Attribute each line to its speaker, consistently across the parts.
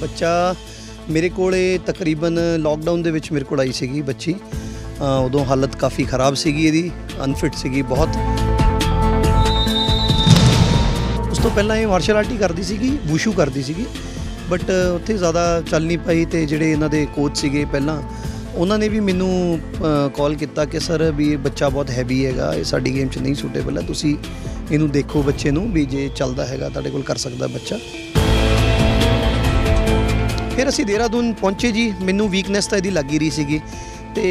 Speaker 1: ਬੱਚਾ ਮੇਰੇ ਕੋਲੇ ਤਕਰੀਬਨ ਲਾਕਡਾਊਨ ਦੇ ਵਿੱਚ ਮੇਰੇ ਕੋਲ ਆਈ ਸੀਗੀ ਬੱਚੀ ਉਦੋਂ ਹਾਲਤ ਕਾਫੀ ਖਰਾਬ ਸੀਗੀ ਇਹਦੀ ਅਨਫਿਟ ਸੀਗੀ ਬਹੁਤ ਉਸ ਤੋਂ ਪਹਿਲਾਂ ਇਹ ਮਾਰਸ਼ਲ ਆਰਟ ਹੀ ਕਰਦੀ ਸੀਗੀ ਬੂਸ਼ੂ ਕਰਦੀ ਸੀਗੀ ਬਟ ਉੱਥੇ ਜ਼ਿਆਦਾ ਚੱਲ ਨਹੀਂ ਪਈ ਤੇ ਜਿਹੜੇ ਇਹਨਾਂ ਦੇ ਕੋਚ ਸੀਗੇ ਪਹਿਲਾਂ ਉਹਨਾਂ ਨੇ ਵੀ ਮੈਨੂੰ ਕਾਲ ਕੀਤਾ ਕਿ ਸਰ ਵੀ ਇਹ ਬੱਚਾ ਬਹੁਤ ਹੈਵੀ ਹੈਗਾ ਇਹ ਸਾਡੀ ਗੇਮ 'ਚ ਨਹੀਂ ਸੂਟੇਬਲ ਹੈ ਤੁਸੀਂ ਇਹਨੂੰ ਦੇਖੋ ਬੱਚੇ ਨੂੰ ਵੀ ਜੇ ਚੱਲਦਾ ਹੈਗਾ ਤੁਹਾਡੇ ਕੋਲ ਕਰ ਸਕਦਾ ਬੱਚਾ असी देहरादून ਦੇਹਰਾਦੂਨ जी मैं वीकनैस तो यदि लग ही रही थी तो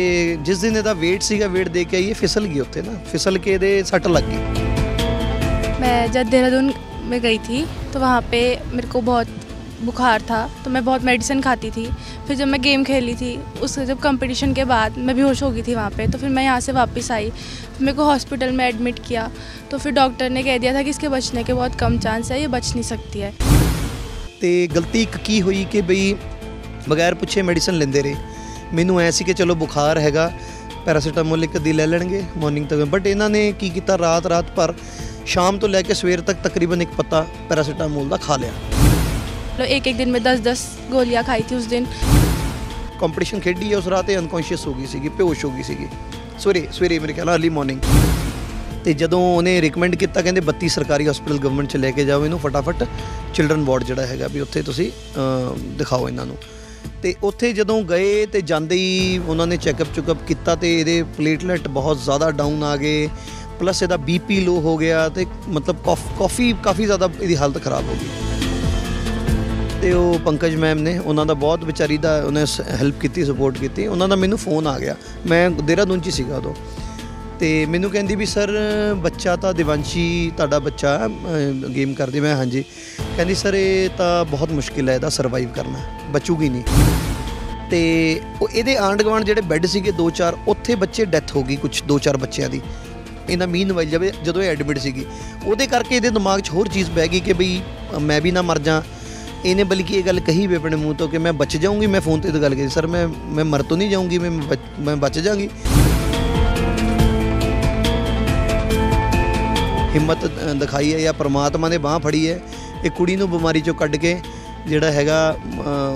Speaker 1: जिस दिन यदा वेट ਸੀਗਾ वेट ਦੇ के आइए फिसल गई उत्तर ना फिसल के ये सट लग गई
Speaker 2: मैं जब देहरादून में गई थी तो वहाँ पे मेरे को बहुत बुखार था तो मैं बहुत मेडिसिन खाती थी फिर जब मैं गेम खेली थी उस जब कंपटीशन के बाद मैं बेहोश हो गई थी वहाँ पे तो फिर मैं यहाँ से वापस आई मेरे को हॉस्पिटल में एडमिट किया तो फिर डॉक्टर ने कह दिया था कि इसके बचने के बहुत कम चांस है ये बच नहीं सकती है
Speaker 1: ਤੇ ਗਲਤੀ ਇੱਕ ਕੀ ਹੋਈ ਕਿ ਬਈ ਬਗੈਰ ਪੁੱਛੇ ਮੈਡੀਸਨ ਲੈਂਦੇ ਰਹੇ ਮੈਨੂੰ ਐ ਸੀ ਕਿ ਚਲੋ ਬੁਖਾਰ ਹੈਗਾ ਪੈਰਾਸੀਟਾਮੋਲ ਇੱਕ ਦੀ ਲੈ ਲੈਣਗੇ ਮਾਰਨਿੰਗ ਤੱਕ ਬਟ ਇਹਨਾਂ ਨੇ ਕੀ ਕੀਤਾ ਰਾਤ ਰਾਤ ਪਰ ਸ਼ਾਮ ਤੋਂ ਲੈ ਕੇ ਸਵੇਰ ਤੱਕ ਤਕਰੀਬਨ ਇੱਕ ਪੱਤਾ ਪੈਰਾਸੀਟਾਮੋਲ ਦਾ ਖਾ ਲਿਆ
Speaker 2: ਲੋ ਇੱਕ ਇੱਕ ਦਿਨ ਮੈਂ 10 10 ਗੋਲੀਆਂ ਖਾਈ ਸੀ ਉਸ ਦਿਨ
Speaker 1: ਕੰਪੀਟੀਸ਼ਨ ਖੇਡੀ ਹੈ ਉਸ ਰਾਤ ਇਹ ਅਨਕੌਂਸ਼ੀਅਸ ਹੋ ਗਈ ਸੀਗੀ ਪੇਹੋਸ਼ ਹੋ ਗਈ ਸੀਗੀ ਸਵੇਰੇ ਸਵੇਰੇ ਮੇਰੇ ਕਹਿੰਦਾ ਅਰਲੀ ਮਾਰਨਿੰਗ ਤੇ ਜਦੋਂ ਉਹਨੇ ਰეკਮੈਂਡ ਕੀਤਾ ਕਹਿੰਦੇ 32 ਸਰਕਾਰੀ ਹਸਪੀਟਲ ਗਵਰਨਮੈਂਟ ਚ ਲੈ ਕੇ ਜਾਓ ਇਹਨੂੰ ਫਟਾਫਟ ਚਿਲड्रन ਵਾਰਡ ਜਿਹੜਾ ਹੈਗਾ ਵੀ ਉੱਥੇ ਤੁਸੀਂ ਦਿਖਾਓ ਇਹਨਾਂ ਨੂੰ ਤੇ ਉੱਥੇ ਜਦੋਂ ਗਏ ਤੇ ਜਾਂਦੇ ਹੀ ਉਹਨਾਂ ਨੇ ਚੈੱਕਅਪ ਚੁੱਕਅਪ ਕੀਤਾ ਤੇ ਇਹਦੇ ਪਲੇਟਲੈਟ ਬਹੁਤ ਜ਼ਿਆਦਾ ਡਾਊਨ ਆ ਗਏ ਪਲੱਸ ਇਹਦਾ ਬੀਪੀ ਲੋ ਹੋ ਗਿਆ ਤੇ ਮਤਲਬ ਕਾਫੀ ਕਾਫੀ ਜ਼ਿਆਦਾ ਇਹਦੀ ਹਾਲਤ ਖਰਾਬ ਹੋ ਗਈ ਤੇ ਉਹ ਪੰਕਜ ਮੈਮ ਨੇ ਉਹਨਾਂ ਦਾ ਬਹੁਤ ਵਿਚਾਰੀ ਦਾ ਉਹਨੇ ਹੈਲਪ ਕੀਤੀ ਸਪੋਰਟ ਕੀਤੀ ਉਹਨਾਂ ਦਾ ਮੈਨੂੰ ਫੋਨ ਆ ਗਿਆ ਮੈਂ ਦੇਰਾ ਦੁੰਚੀ ਸੀਗਾ ਉਦੋਂ ਤੇ ਮੈਨੂੰ ਕਹਿੰਦੀ ਵੀ ਸਰ ਬੱਚਾ ਤਾਂ ਦਿਵੰਸ਼ੀ ਤੁਹਾਡਾ ਬੱਚਾ ਗੇਮ ਕਰਦੇ ਮੈਂ ਹਾਂਜੀ ਕਹਿੰਦੀ ਸਰ ਇਹ ਤਾਂ ਬਹੁਤ ਮੁਸ਼ਕਿਲ ਹੈ ਇਹਦਾ ਸਰਵਾਈਵ ਕਰਨਾ ਬਚੂਗੀ ਨਹੀਂ ਤੇ ਉਹ ਇਹਦੇ ਆਂਡ ਗਵਾਂਡ ਜਿਹੜੇ ਬੈੱਡ ਸੀਗੇ 2-4 ਉੱਥੇ ਬੱਚੇ ਡੈਥ ਹੋ ਗਈ ਕੁਝ 2-4 ਬੱਚਿਆਂ ਦੀ ਇਹਨਾਂ ਮੀਨ ਵਾਈ ਜਾਵੇ ਜਦੋਂ ਇਹ ਐਡਮਿਟ ਸੀਗੀ ਉਹਦੇ ਕਰਕੇ ਇਹਦੇ ਦਿਮਾਗ 'ਚ ਹੋਰ ਚੀਜ਼ ਬਹਿ ਗਈ ਕਿ ਬਈ ਮੈਂ ਵੀ ਨਾ ਮਰ ਜਾ ਇਹਨੇ ਬਲਕਿ ਇਹ ਗੱਲ ਕਹੀ ਵੀ ਆਪਣੇ ਮੂੰਹ ਤੋਂ ਕਿ ਮੈਂ ਬਚ ਜਾਊਂਗੀ ਮੈਂ ਫੋਨ ਤੇ ਤਾਂ ਗੱਲ ਕੀਤੀ ਸਰ ਮੈਂ ਮੈਂ ਮਰ ਤੋਂ ਨਹੀਂ ਜਾਊਂਗੀ ਮੈਂ ਮੈਂ ਬਚ ਜਾਾਂਗੀ ਹਿੰਮਤ ਦਿਖਾਈ ਹੈ ਜਾਂ ਪ੍ਰਮਾਤਮਾ ਨੇ ਬਾਹ ਫੜੀ ਹੈ ਇਹ ਕੁੜੀ ਨੂੰ ਬਿਮਾਰੀ ਚੋਂ ਕੱਢ ਕੇ ਜਿਹੜਾ ਹੈਗਾ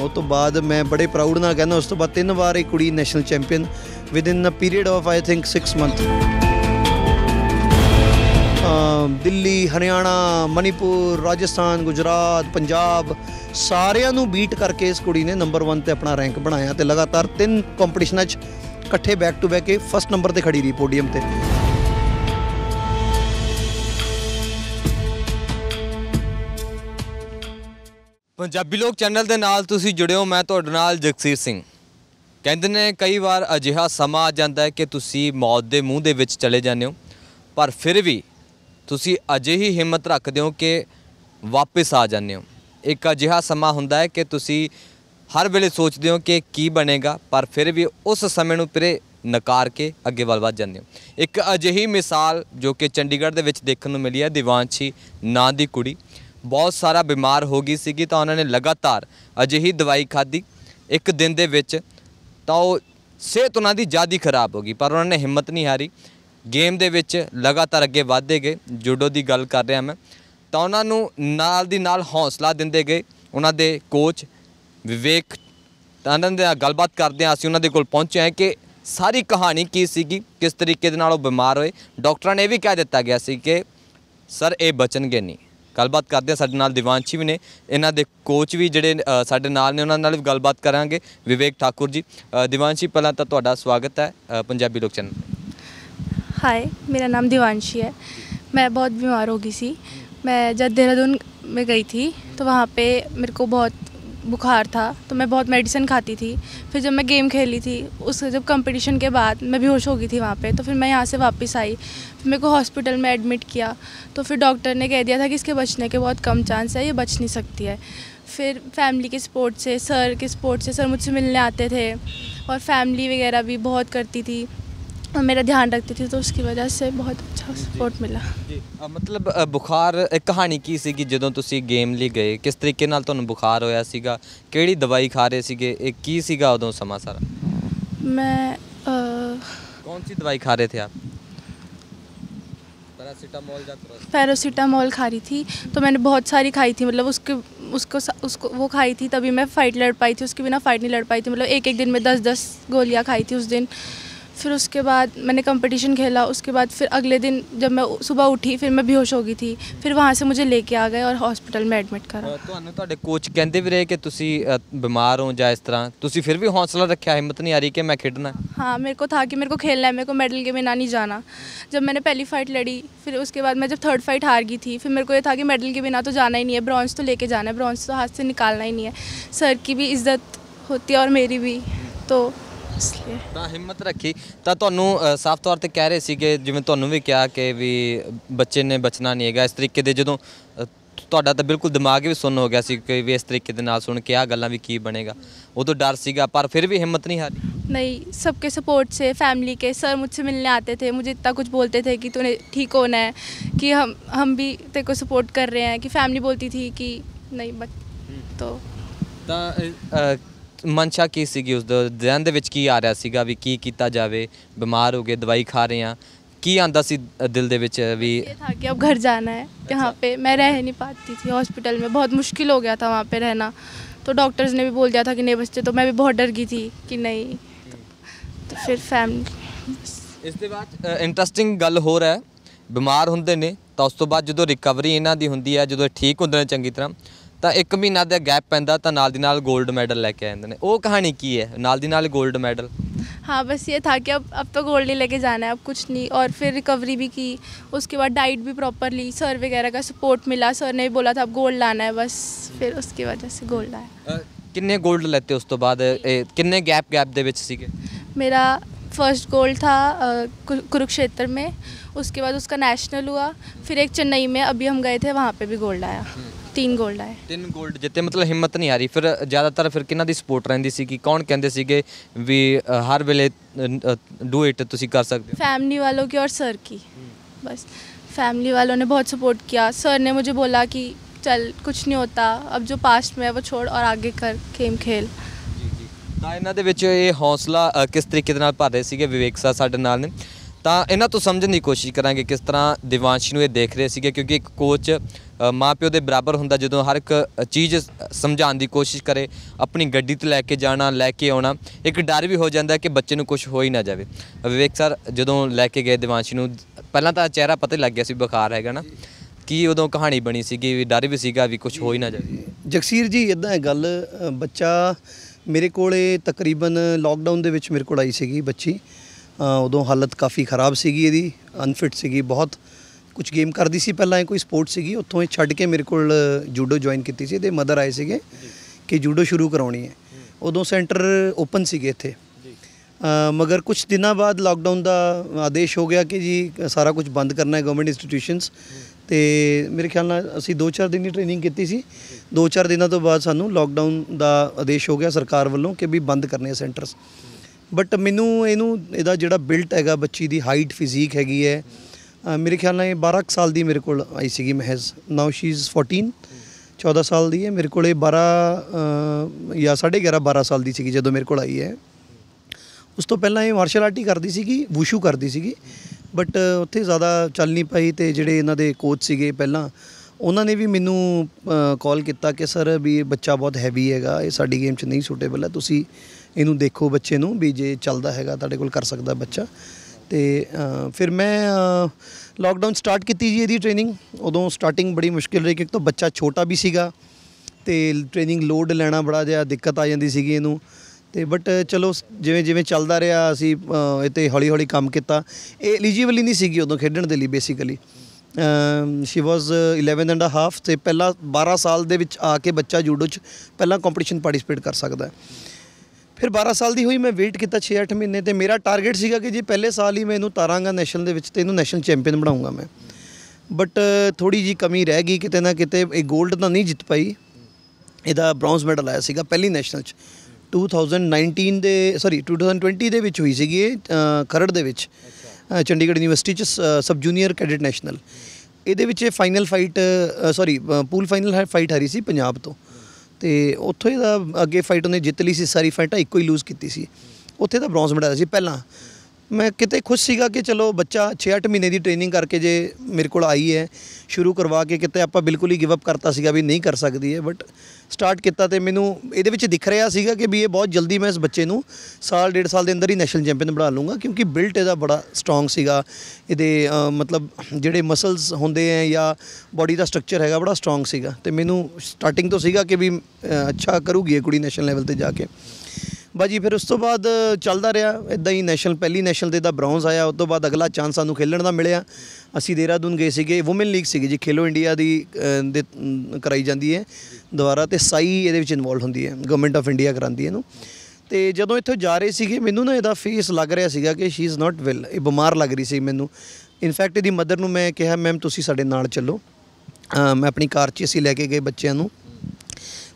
Speaker 1: ਉਸ ਤੋਂ ਬਾਅਦ ਮੈਂ ਬੜੇ ਪ੍ਰਾਊਡ ਨਾਲ ਕਹਿੰਦਾ ਉਸ ਤੋਂ ਬਾਅਦ ਤਿੰਨ ਵਾਰ ਇਹ ਕੁੜੀ national champion within a period of I think 6 month Delhi Haryana Manipur Rajasthan Gujarat Punjab ਸਾਰਿਆਂ ਨੂੰ ਬੀਟ ਕਰਕੇ ਇਸ ਕੁੜੀ ਨੇ ਨੰਬਰ 1 ਤੇ ਆਪਣਾ ਰੈਂਕ ਬਣਾਇਆ ਤੇ ਲਗਾਤਾਰ ਤਿੰਨ ਕੰਪੀਟੀਸ਼ਨਾਂ 'ਚ ਇਕੱਠੇ ਬੈਕ ਟੂ ਬੈਕ ਇਹ ਫਸਟ ਨੰਬਰ ਤੇ ਖੜੀ ਰਹੀ ਪੋਡੀਅਮ ਤੇ
Speaker 3: ਪੰਜਾਬੀ ਲੋਕ ਚੈਨਲ ਦੇ ਨਾਲ ਤੁਸੀਂ ਜੁੜਿਓ ਮੈਂ ਤੁਹਾਡੇ ਨਾਲ ਜਗਸੀਰ ਸਿੰਘ ਕਹਿੰਦੇ ਨੇ ਕਈ ਵਾਰ ਅਜਿਹਾ ਸਮਾਂ ਆ ਜਾਂਦਾ ਹੈ ਕਿ ਤੁਸੀਂ ਮੌਤ ਦੇ ਮੂੰਹ ਦੇ ਵਿੱਚ ਚਲੇ ਜਾਂਦੇ ਹੋ ਪਰ ਫਿਰ ਵੀ ਤੁਸੀਂ ਅਜੇ ਹੀ ਹਿੰਮਤ ਰੱਖਦੇ ਹੋ ਕਿ ਵਾਪਸ ਆ ਜਾਂਦੇ ਹੋ ਇੱਕ ਅਜਿਹਾ ਸਮਾਂ ਹੁੰਦਾ ਹੈ ਕਿ ਤੁਸੀਂ ਹਰ ਵੇਲੇ ਸੋਚਦੇ ਹੋ ਕਿ ਕੀ ਬਣੇਗਾ ਪਰ ਫਿਰ ਵੀ ਉਸ ਸਮੇਂ ਨੂੰ ਪਰੇ ਨਕਾਰ ਕੇ ਅੱਗੇ ਵੱਲ ਵੱਧ ਜਾਂਦੇ ਹੋ ਇੱਕ ਅਜਿਹੀ ਮਿਸਾਲ ਜੋ ਕਿ ਚੰਡੀਗੜ੍ਹ ਦੇ ਵਿੱਚ ਦੇਖਣ ਨੂੰ ਮਿਲੀ ਹੈ ਦੀਵਾਨਛੀ ਨਾਂ ਦੀ ਕੁੜੀ ਬਹੁਤ ਸਾਰਾ ਬਿਮਾਰ ਹੋ ਗਈ ਸੀਗੀ ਤਾਂ ਉਹਨਾਂ ਨੇ ਲਗਾਤਾਰ ਅਜਿਹੀ ਦਵਾਈ ਖਾਧੀ ਇੱਕ ਦਿਨ ਦੇ ਵਿੱਚ ਤਾਂ ਉਹ ਸਿਹਤ ਉਹਨਾਂ ਦੀ ਜਿਆਦਾ ਖਰਾਬ ਹੋ ਗਈ ਪਰ ਉਹਨਾਂ ਨੇ ਹਿੰਮਤ ਨਹੀਂ ਹਾਰੀ ਗੇਮ ਦੇ ਵਿੱਚ ਲਗਾਤਾਰ ਅੱਗੇ ਵਧਦੇ ਗਏ ਜੂਡੋ ਦੀ ਗੱਲ ਕਰ ਰਿਹਾ ਮੈਂ ਤਾਂ ਉਹਨਾਂ ਨੂੰ ਨਾਲ ਦੀ ਨਾਲ ਹੌਸਲਾ ਦਿੰਦੇ ਗਏ ਉਹਨਾਂ ਦੇ ਕੋਚ ਵਿਵੇਕ ਤਾਂ ਉਹਨਾਂ ਦੇ ਗੱਲਬਾਤ ਕਰਦੇ ਆ ਅਸੀਂ ਉਹਨਾਂ ਦੇ ਕੋਲ ਪਹੁੰਚੇ ਆ ਕਿ ਸਾਰੀ ਕਹਾਣੀ ਕੀ ਸੀਗੀ ਕਿਸ ਤਰੀਕੇ ਦੇ ਨਾਲ ਉਹ ਬਿਮਾਰ ਹੋਏ ਡਾਕਟਰਾਂ ਨੇ ਇਹ ਵੀ ਕਹਿ ਦਿੱਤਾ ਗਿਆ ਸੀ ਕਿ ਸਰ ਇਹ ਬਚਣਗੇ ਨਹੀਂ ਗੱਲਬਾਤ ਕਰਦੇ ਆ ਸਾਡੇ ਨਾਲ ਦਿਵਾਂਸ਼ੀ ਵੀ ਨੇ ਇਹਨਾਂ ਦੇ ਕੋਚ ਵੀ ਜਿਹੜੇ ਸਾਡੇ ਨਾਲ ਨੇ ਉਹਨਾਂ ਨਾਲ ਵੀ ਗੱਲਬਾਤ ਕਰਾਂਗੇ ਵਿਵੇਕ ਠਾਕੁਰ ਜੀ ਦਿਵਾਂਸ਼ੀ ਪਹਿਲਾਂ ਤਾਂ ਤੁਹਾਡਾ ਸਵਾਗਤ ਹੈ ਪੰਜਾਬੀ ਲੋਕ ਚੈਨਲ
Speaker 2: ਹਾਈ ਮੇਰਾ ਨਾਮ दिवांशी है मैं बहुत बीमार हो गई थी मैं जब देहरादून में गई थी तो वहाँ पे मेरे को बहुत बुखार था तो मैं बहुत मेडिसिन खाती थी फिर जब मैं गेम खेली थी उस जब कंपटीशन के बाद मैं बेहोश हो गई थी वहाँ पे तो फिर मैं यहाँ से वापस आई फिर मेरे को हॉस्पिटल में एडमिट किया तो फिर डॉक्टर ने कह दिया था कि इसके बचने के बहुत कम चांस है ये बच नहीं सकती है फिर फैमिली के सपोर्ट से सर के सपोर्ट से सर मुझसे मिलने आते थे और फैमिली वगैरह भी बहुत करती थी और मेरा ध्यान रखती थी तो उसकी वजह से बहुत अच्छा सपोर्ट मिला जी
Speaker 3: मतलब बुखार एक कहानी की सी ਜਦੋਂ ਤੁਸੀਂ ਗੇਮ ਲਈ ਗਏ ਕਿਸ ਤਰੀਕੇ ਨਾਲ ਤੁਹਾਨੂੰ ਬੁਖਾਰ ਹੋਇਆ ਸੀਗਾ ਕਿਹੜੀ ਦਵਾਈ ਖਾ ਰਹੇ ਸੀਗੇ ਇਹ ਕੀ ਸੀਗਾ ਉਦੋਂ ਸਮਾਂ ਸਾਰਾ
Speaker 2: मैं कौन सी
Speaker 3: दवाई खा रहे थे आप
Speaker 2: पैरासीटामोल खा रही थी तो मैंने बहुत सारी खाई थी मतलब उसके उसको उसको वो खाई थी तभी मैं फ़ाइट लड़ पाई थी उसके बिना फ़ाइट नहीं लड़ पाई थी मतलब एक एक दिन में दस दस गोलियाँ खाई थी उस दिन फिर उसके बाद मैंने कंपटीशन खेला उसके बाद फिर अगले दिन जब मैं सुबह उठी फिर मैं बेहोश हो गई थी फिर वहाँ से मुझे लेके आ गए और हॉस्पिटल में एडमिट करा तो
Speaker 3: ਤੁਹਾਡੇ ਕੋਚ ਕਹਿੰਦੇ ਵੀ ਰਹੇ ਕਿ ਤੁਸੀਂ ਬਿਮਾਰ ਹੋ ਜਾਂ ਇਸ ਤਰ੍ਹਾਂ ਤੁਸੀਂ ਫਿਰ ਵੀ ਹੌਸਲਾ ਰੱਖਿਆ ਹਿੰਮਤ ਨਹੀਂ ਆ ਰਹੀ ਕਿ ਮੈਂ
Speaker 2: हाँ मेरे को था कि मेरे को खेलना है मेरे को मेडल के बिना नहीं जाना जब मैंने पहली फ़ाइट लड़ी फिर उसके बाद मैं जब थर्ड फाइट हार गई थी फिर मेरे को ये था कि मेडल के बिना तो जाना ही नहीं है ब्रॉन्ज तो लेके जाना है ब्रॉन्ज तो हाथ से निकालना ही नहीं है सर की भी इज्जत होती है और मेरी भी तो ਇਸ ਲਈ
Speaker 3: ਤਾਂ ਹਿੰਮਤ ਰੱਖੀ ਤਾਂ ਤੁਹਾਨੂੰ ਸਾਫ਼ ਤੌਰ ਤੇ ਕਹਿ ਰਹੇ ਸੀਗੇ ਜਿਵੇਂ ਤੁਹਾਨੂੰ ਵੀ ਕਿਹਾ ਕਿ ਵੀ ਬੱਚੇ ਨੇ ਬਚਣਾ ਨਹੀਂ ਹੈਗਾ ਇਸ ਤਰੀਕੇ ਦੇ ਜਦੋਂ ਤੁਹਾਡਾ ਤਾਂ ਬਿਲਕੁਲ ਦਿਮਾਗ ਵੀ ਸੁੰਨ ਹੋ ਗਿਆ ਸੀ ਕਿ ਵੀ ਇਸ ਤਰੀਕੇ ਦੇ ਨਾਲ ਸੁਣ ਕੇ ਆ ਗੱਲਾਂ ਵੀ ਕੀ ਬਣੇਗਾ ਉਦੋਂ ਡਰ ਸੀਗਾ ਪਰ ਫਿਰ ਵੀ ਹਿੰਮਤ ਨਹੀਂ ਹਾਰੀ
Speaker 2: ਨਹੀਂ ਸਭ ਕੇ ਸਪੋਰਟ ਸੇ के ਕੇ ਸਰ मिलने ਮਿਲਨੇ ਆਤੇ मुझे इतना ਇਤਨਾ बोलते ਬੋਲਤੇ कि ਕਿ ਤੂੰ ਠੀਕ ਹੋਣਾ ਹੈ ਕਿ ਹਮ ਹਮ ਵੀ ਤੇ ਕੋ ਸਪੋਰਟ ਕਰ ਰਹੇ कि ਕਿ बोलती थी ਥੀ ਕਿ ਨਹੀਂ तो ਤਾਂ
Speaker 3: ਮਨਸ਼ਾ ਕੀ ਸੀਗੀ ਉਸ ਦੇ ਜ਼ਿਹਨ ਦੇ ਵਿੱਚ ਕੀ ਆ ਰਿਹਾ ਸੀਗਾ ਵੀ ਕੀ ਕੀਤਾ ਜਾਵੇ ਬਿਮਾਰ ਹੋ ਗਏ ਦਵਾਈ ਖਾ ਰਹੇ ਆ ਕੀ ਆਂਦਾ ਸੀ ਦਿਲ ਦੇ ਵਿੱਚ ਵੀ ਇਹ
Speaker 2: था कि अब ਜਾਣਾ ਹੈ है ਪੇ ਮੈਂ ਰਹਿ ਨਹੀਂ ਪਾਤੀ ਸੀ ਹਸਪੀਟਲ ਮੇ ਬਹੁਤ ਮੁਸ਼ਕਿਲ ਹੋ ਗਿਆ ਥਾ था ਪੇ ਰਹਿਣਾ रहना ਡਾਕਟਰਸ ਨੇ ਵੀ ਬੋਲ बोल ਥਾ ਕਿ ਨਹੀਂ नहीं बचते ਮੈਂ ਵੀ ਬਹੁਤ ਡਰ ਗਈ ਥੀ ਕਿ ਨਹੀਂ नहीं ਫਿਰ ਫੈਮਿਲੀ ਇਸ ਦੇ ਬਾਅਦ
Speaker 3: ਇੰਟਰਸਟਿੰਗ ਗੱਲ ਹੋਰ ਹੈ ਬਿਮਾਰ ਹੁੰਦੇ ਨੇ ਤਾਂ ਉਸ ਤੋਂ ਬਾਅਦ ਜਦੋਂ ਰਿਕਵਰੀ ਇਹਨਾਂ ਦੀ ਹੁੰਦੀ ਹੈ ਜਦੋਂ ਠੀਕ ਹੁੰਦੇ ਨੇ ਚੰਗੀ ਤਰ੍ਹਾਂ तो एक महीना ਦਾ ਗੈਪ ਪੈਂਦਾ ਤਾਂ ਨਾਲ ਦੀ ਨਾਲ 골ਡ ਮੈਡਲ ਲੈ ਕੇ ਆ ਜਾਂਦੇ ਨੇ ਉਹ ਕਹਾਣੀ ਕੀ ਹੈ
Speaker 2: हाँ बस ये था कि अब अब तो गोल्ड नहीं लेके जाना है अब कुछ नहीं और फिर रिकवरी भी की उसके बाद डाइट भी प्रॉपरली सर वगैरह का सपोर्ट मिला सर ने भी बोला था अब गोल्ड लाना है बस फिर उसकी वजह से गोल्ड आया
Speaker 3: किन्ने गोल्ड लेते उस तो बाद किन्ने गैप गैप दे
Speaker 2: मेरा फर्स्ट गोल्ड था कुरुक्षेत्र में उसके बाद उसका नेशनल हुआ फिर एक चेन्नई में अभी हम गए थे वहाँ पर भी गोल्ड आया ਤਿੰਨ 골ਡ ਆਏ ਤਿੰਨ 골ਡ
Speaker 3: ਜਿੱਤੇ ਮਤਲਬ ਹਿੰਮਤ ਨਹੀਂ ਆ ਰਹੀ ਫਿਰ ਜ਼ਿਆਦਾਤਰ ਫਿਰ ਕਿਹਨਾਂ ਦੀ ਸਪੋਰਟ ਰਹਿੰਦੀ ਸੀ ਕਿ ਕੌਣ ਕਹਿੰਦੇ ਸੀਗੇ ਵੀ ਹਰ ਵੇਲੇ ਡੂ ਇਟ ਤੁਸੀਂ ਕਰ ਸਕਦੇ
Speaker 2: ਹੋ फैमिली ਵਾਲੋ ਕੀ ਔਰ ਸਰ ਕੀ ਬਸ फैमिली ਵਾਲੋ ਨੇ ਬਹੁਤ ਸਪੋਰਟ ਕੀਤਾ ਸਰ ਨੇ ਮੈਨੂੰ ਬੋਲਾ ਕਿ ਚਲ ਕੁਝ ਨਹੀਂ होता ਅਬ ਜੋ ਪਾਸਟ ਮੈਂ है ਛੋੜ ਔਰ ਅੱਗੇ ਕਰ ਖੇਮ ਖੇਲ
Speaker 3: ਤਾਂ ਇਹਨਾਂ ਦੇ ਵਿੱਚ ਇਹ ਹੌਸਲਾ ਕਿਸ ਤਰੀਕੇ ਦੇ ਨਾਲ ਭਰ ਰਹੇ ਸੀਗੇ ਵਿਵੇਕ ਸਰ ਸਾਡੇ ਨਾਲ ਨੇ ਤਾਂ ਇਹਨਾਂ ਤੋਂ ਸਮਝਣ ਦੀ ਕੋਸ਼ਿਸ਼ ਕਰਾਂਗੇ ਕਿਸ ਤਰ੍ਹਾਂ ਦਿਵਾਂਸ਼ੀ ਨੂੰ ਇਹ ਦੇਖ ਰਹੇ ਸੀਗੇ ਕਿਉਂਕਿ ਇੱਕ ਕੋਚ ਮਾਪਿਓ ਦੇ ਬਰਾਬਰ ਹੁੰਦਾ ਜਦੋਂ ਹਰ ਇੱਕ ਚੀਜ਼ ਸਮਝਾਉਣ ਦੀ ਕੋਸ਼ਿਸ਼ ਕਰੇ ਆਪਣੀ ਗੱਡੀ ਤੇ ਲੈ ਕੇ ਜਾਣਾ ਲੈ ਕੇ ਆਉਣਾ ਇੱਕ ਡਰ ਵੀ ਹੋ ਜਾਂਦਾ ਕਿ ਬੱਚੇ ਨੂੰ ਕੁਝ ਹੋ ਹੀ ਨਾ ਜਾਵੇ ਵਿਵੇਕ ਸਰ ਜਦੋਂ ਲੈ ਕੇ ਗਏ ਦਿਵਾਂਸ਼ੀ ਨੂੰ ਪਹਿਲਾਂ ਤਾਂ ਚਿਹਰਾ ਪਤਾ ਲੱਗ ਗਿਆ ਸੀ ਬੁਖਾਰ ਹੈਗਾ ਨਾ ਕੀ ਉਦੋਂ ਕਹਾਣੀ ਬਣੀ ਸੀਗੀ ਵੀ ਡਰ ਵੀ ਸੀਗਾ ਵੀ ਕੁਝ ਹੋ ਹੀ ਨਾ ਜਾਵੇ
Speaker 1: ਜਗਸੀਰ ਜੀ ਇਦਾਂ ਹੈ ਗੱਲ ਬੱਚਾ ਮੇਰੇ ਕੋਲੇ ਤਕਰੀਬਨ ਲਾਕਡਾਊਨ ਦੇ ਵਿੱਚ ਮੇਰੇ ਕੋਲ ਆਈ ਸੀਗੀ ਬੱਚੀ ਉਦੋਂ ਹਾਲਤ ਕਾਫੀ ਖਰਾਬ ਸੀਗੀ ਇਹਦੀ ਅਨਫਿਟ ਸੀਗੀ ਬਹੁਤ ਕੁਝ ਗੇਮ ਕਰਦੀ ਸੀ ਪਹਿਲਾਂ ਇਹ ਕੋਈ ਸਪੋਰਟ ਸੀਗੀ ਉੱਥੋਂ ਇਹ ਛੱਡ ਕੇ ਮੇਰੇ ਕੋਲ ਜੂਡੋ ਜੁਆਇਨ ਕੀਤੀ ਸੀ ਤੇ ਮਦਰ ਆਏ ਸੀਗੇ ਕਿ ਜੂਡੋ ਸ਼ੁਰੂ ਕਰਾਉਣੀ ਹੈ ਉਦੋਂ ਸੈਂਟਰ ਓਪਨ ਸੀਗੇ ਇੱਥੇ ਮਗਰ ਕੁਝ ਦਿਨਾਂ ਬਾਅਦ ਲਾਕਡਾਊਨ ਦਾ ਆਦੇਸ਼ ਹੋ ਗਿਆ ਕਿ ਜੀ ਸਾਰਾ ਕੁਝ ਬੰਦ ਕਰਨਾ ਹੈ ਗਵਰਨਮੈਂਟ ਇੰਸਟੀਟਿਊਸ਼ਨਸ ਤੇ ਮੇਰੇ ਖਿਆਲ ਨਾਲ ਅਸੀਂ 2-4 ਦਿਨ ਦੀ ਟ੍ਰੇਨਿੰਗ ਕੀਤੀ ਸੀ 2-4 ਦਿਨਾਂ ਤੋਂ ਬਾਅਦ ਸਾਨੂੰ ਲਾਕਡਾਊਨ ਦਾ ਆਦੇਸ਼ ਹੋ ਗਿਆ ਸਰਕਾਰ ਵੱਲੋਂ ਕਿ ਵੀ ਬੰਦ ਕਰਨੇ ਸੈਂਟਰਸ ਬਟ ਮੈਨੂੰ ਇਹਨੂੰ ਇਹਦਾ ਜਿਹੜਾ ਬਿਲਟ ਹੈਗਾ ਬੱਚੀ ਦੀ ਹਾਈਟ ਫਿਜ਼ੀਕ ਹੈਗੀ ਹੈ ਮੇਰੇ ਖਿਆਲ ਨਾਲ ਇਹ 12 ਸਾਲ ਦੀ ਮੇਰੇ ਕੋਲ ਆਈ ਸੀਗੀ ਮਹਿਜ਼ ਨਾਓ ਸ਼ੀ ਇਜ਼ 14 14 ਸਾਲ ਦੀ ਹੈ ਮੇਰੇ ਕੋਲ ਇਹ 12 ਜਾਂ 11 12 ਸਾਲ ਦੀ ਸੀਗੀ ਜਦੋਂ ਮੇਰੇ ਕੋਲ ਆਈ ਹੈ ਉਸ ਤੋਂ ਪਹਿਲਾਂ ਇਹ ਮਾਰਸ਼ਲ ਆਰਟ ਹੀ ਕਰਦੀ ਸੀਗੀ ਵੂਸ਼ੂ ਕਰਦੀ ਸੀਗੀ ਬਟ ਉੱਥੇ ਜ਼ਿਆਦਾ ਚੱਲ ਨਹੀਂ ਪਾਈ ਤੇ ਜਿਹੜੇ ਇਹਨਾਂ ਦੇ ਕੋਚ ਸੀਗੇ ਪਹਿਲਾਂ ਉਹਨਾਂ ਨੇ ਵੀ ਮੈਨੂੰ ਕਾਲ ਕੀਤਾ ਕਿ ਸਰ ਵੀ ਇਹ ਬੱਚਾ ਬਹੁਤ ਹੈਵੀ ਹੈਗਾ ਇਹ ਸਾਡੀ ਗੇਮ 'ਚ ਨਹੀਂ ਸੂਟੇਬਲ ਹੈ ਤੁਸੀਂ ਇਹਨੂੰ ਦੇਖੋ ਬੱਚੇ ਨੂੰ ਵੀ ਜੇ ਚੱਲਦਾ ਹੈਗਾ ਤੁਹਾਡੇ ਕੋਲ ਕਰ ਸਕਦਾ ਬੱਚਾ ਤੇ ਫਿਰ ਮੈਂ ਲਾਕਡਾਊਨ ਸਟਾਰਟ ਕੀਤੀ ਜੀ ਇਹਦੀ ਟ੍ਰੇਨਿੰਗ ਉਦੋਂ ਸਟਾਰਟਿੰਗ ਬੜੀ ਮੁਸ਼ਕਿਲ ਰਹੀ ਕਿਉਂਕਿ ਬੱਚਾ ਛੋਟਾ ਵੀ ਸੀਗਾ ਤੇ ਟ੍ਰੇਨਿੰਗ ਲੋਡ ਲੈਣਾ ਬੜਾ ਜਿਆ ਦਿੱਕਤ ਆ ਜਾਂਦੀ ਸੀਗੀ ਇਹਨੂੰ ਤੇ ਬਟ ਚਲੋ ਜਿਵੇਂ ਜਿਵੇਂ ਚੱਲਦਾ ਰਿਹਾ ਅਸੀਂ ਇਤੇ ਹੌਲੀ ਹੌਲੀ ਕੰਮ ਕੀਤਾ ਇਹ ਐਲੀਜੀਬਲ ਹੀ ਨਹੀਂ ਸੀਗੀ ਉਦੋਂ ਖੇਡਣ ਦੇ ਲਈ basically she was 11 and half ਤੇ ਪਹਿਲਾ 12 ਸਾਲ ਦੇ ਵਿੱਚ ਆ ਕੇ ਬੱਚਾ ਜੂਡੋ ਚ ਪਹਿਲਾ ਕੰਪੀਟੀਸ਼ਨ ਪਾਰਟਿਸਿਪੇਟ ਕਰ ਸਕਦਾ ਹੈ ਫਿਰ 12 ਸਾਲ ਦੀ ਹੋਈ ਮੈਂ ਵੇਟ ਕੀਤਾ 6-8 ਮਹੀਨੇ ਤੇ ਮੇਰਾ ਟਾਰਗੇਟ ਸੀਗਾ ਕਿ ਜੀ ਪਹਿਲੇ ਸਾਲ ਹੀ ਮੈਂ ਇਹਨੂੰ ਤਾਰਾਂਗਾ ਨੈਸ਼ਨਲ ਦੇ ਵਿੱਚ ਤੇ ਇਹਨੂੰ ਨੈਸ਼ਨਲ ਚੈਂਪੀਅਨ ਬਣਾਉਂਗਾ ਮੈਂ ਬਟ ਥੋੜੀ ਜੀ ਕਮੀ ਰਹਿ ਗਈ ਕਿਤੇ ਨਾ ਕਿਤੇ ਇਹ 골ਡ ਤਾਂ ਨਹੀਂ ਜਿੱਤ ਪਾਈ ਇਹਦਾ ਬ੍ਰੌਂਜ਼ ਮੈਡਲ ਆਇਆ ਸੀਗਾ ਪਹਿਲੀ ਨੈਸ਼ਨਲ 'ਚ 2019 ਦੇ ਸੌਰੀ 2020 ਦੇ ਵਿੱਚ ਹੋਈ ਸੀਗੀ ਖਰੜ ਦੇ ਵਿੱਚ ਚੰਡੀਗੜ੍ਹ ਯੂਨੀਵਰਸਿਟੀ 'ਚ ਸਬ ਜੂਨੀਅਰ ਕੈਡਿਟ ਨੈਸ਼ਨਲ ਇਹਦੇ ਵਿੱਚ ਇਹ final fight sorry pool final fight ਹਾਰੀ ਸੀ ਪੰਜਾਬ ਤੋਂ ਤੇ ਉੱਥੋਂ ਦਾ ਅੱਗੇ ਫਾਈਟ ਉਹਨੇ ਜਿੱਤ ਲਈ ਸੀ ਸਾਰੀ ਫਾਈਟਾਂ ਇੱਕੋ ਹੀ ਲੂਜ਼ ਕੀਤੀ ਸੀ ਉੱਥੇ ਦਾ ਬ੍ਰੌਂਜ਼ ਮੈਡਲ ਸੀ ਪਹਿਲਾਂ ਮੈਂ ਕਿਤੇ ਖੁਸ਼ ਸੀਗਾ ਕਿ ਚਲੋ ਬੱਚਾ 6-8 ਮਹੀਨੇ ਦੀ ਟ੍ਰੇਨਿੰਗ ਕਰਕੇ ਜੇ ਮੇਰੇ ਕੋਲ ਆਈ ਹੈ ਸ਼ੁਰੂ ਕਰਵਾ ਕੇ ਕਿਤੇ ਆਪਾਂ ਬਿਲਕੁਲ ਹੀ ਗਿਵ ਅਪ ਕਰਤਾ ਸੀਗਾ ਵੀ ਨਹੀਂ ਕਰ ਸਕਦੀ ਹੈ ਬਟ ਸਟਾਰਟ ਕੀਤਾ ਤੇ ਮੈਨੂੰ ਇਹਦੇ ਵਿੱਚ ਦਿਖ ਰਿਹਾ ਸੀਗਾ ਕਿ ਵੀ ਇਹ ਬਹੁਤ ਜਲਦੀ ਮੈਂ ਇਸ ਬੱਚੇ ਨੂੰ ਸਾਲ ਡੇਢ ਸਾਲ ਦੇ ਅੰਦਰ ਹੀ ਨੈਸ਼ਨਲ ਚੈਂਪੀਅਨ ਬਣਾ ਲੂੰਗਾ ਕਿਉਂਕਿ ਬਿਲਟ ਇਹਦਾ ਬੜਾ ਸਟਰੋਂਗ ਸੀਗਾ ਇਹਦੇ ਮਤਲਬ ਜਿਹੜੇ ਮਸਲਸ ਹੁੰਦੇ ਆ ਜਾਂ ਬਾਡੀ ਦਾ ਸਟਰਕਚਰ ਹੈਗਾ ਬੜਾ ਸਟਰੋਂਗ ਸੀਗਾ ਤੇ ਮੈਨੂੰ ਸਟਾਰਟਿੰਗ ਤੋਂ ਸੀਗਾ ਕਿ ਵੀ ਅੱਛਾ ਕਰੂਗੀ ਇਹ ਕੁੜੀ ਨੈਸ਼ਨਲ ਲੈਵਲ ਤੇ ਜਾ ਕੇ ਬਾਜੀ ਫਿਰ ਉਸ ਤੋਂ ਬਾਅਦ ਚੱਲਦਾ ਰਿਹਾ ਇਦਾਂ ਹੀ ਨੈਸ਼ਨਲ ਪਹਿਲੀ ਨੈਸ਼ਨਲ ਤੇ ਦਾ ਬ੍ਰੌਂਜ਼ ਆਇਆ ਉਸ ਤੋਂ ਬਾਅਦ ਅਗਲਾ ਚਾਂਸ ਸਾਨੂੰ ਖੇਲਣ ਦਾ ਮਿਲਿਆ ਅਸੀਂ ਦੇਹਰਾਦੂਨ ਗਏ ਸੀਗੇ ਔਮਨ ਲੀਗ ਸੀਗੀ ਜੀ ਖੇਲੋ ਇੰਡੀਆ ਦੀ ਕਰਾਈ ਜਾਂਦੀ ਹੈ ਦੁਬਾਰਾ ਤੇ ਸਾਈ ਇਹਦੇ ਵਿੱਚ ਇਨਵੋਲਡ ਹੁੰਦੀ ਹੈ ਗਵਰਨਮੈਂਟ ਆਫ ਇੰਡੀਆ ਕਰਾਂਦੀ ਹੈ ਇਹਨੂੰ ਤੇ ਜਦੋਂ ਇੱਥੋਂ ਜਾ ਰਹੇ ਸੀਗੇ ਮੈਨੂੰ ਨਾ ਇਹਦਾ ਫੇਸ ਲੱਗ ਰਿਹਾ ਸੀਗਾ ਕਿ ਸ਼ੀ ਇਜ਼ ਨਾਟ ਵੈਲ ਇਹ ਬਿਮਾਰ ਲੱਗ ਰਹੀ ਸੀ ਮੈਨੂੰ ਇਨਫੈਕਟ ਇਹਦੀ ਮਦਰ ਨੂੰ ਮੈਂ ਕਿਹਾ ਮੈਮ ਤੁਸੀਂ ਸਾਡੇ ਨਾਲ ਚੱਲੋ ਮੈਂ ਆਪਣੀ ਕਾਰ 'ਚ ਅਸੀਂ ਲੈ ਕੇ ਗਏ ਬੱਚਿਆਂ ਨੂੰ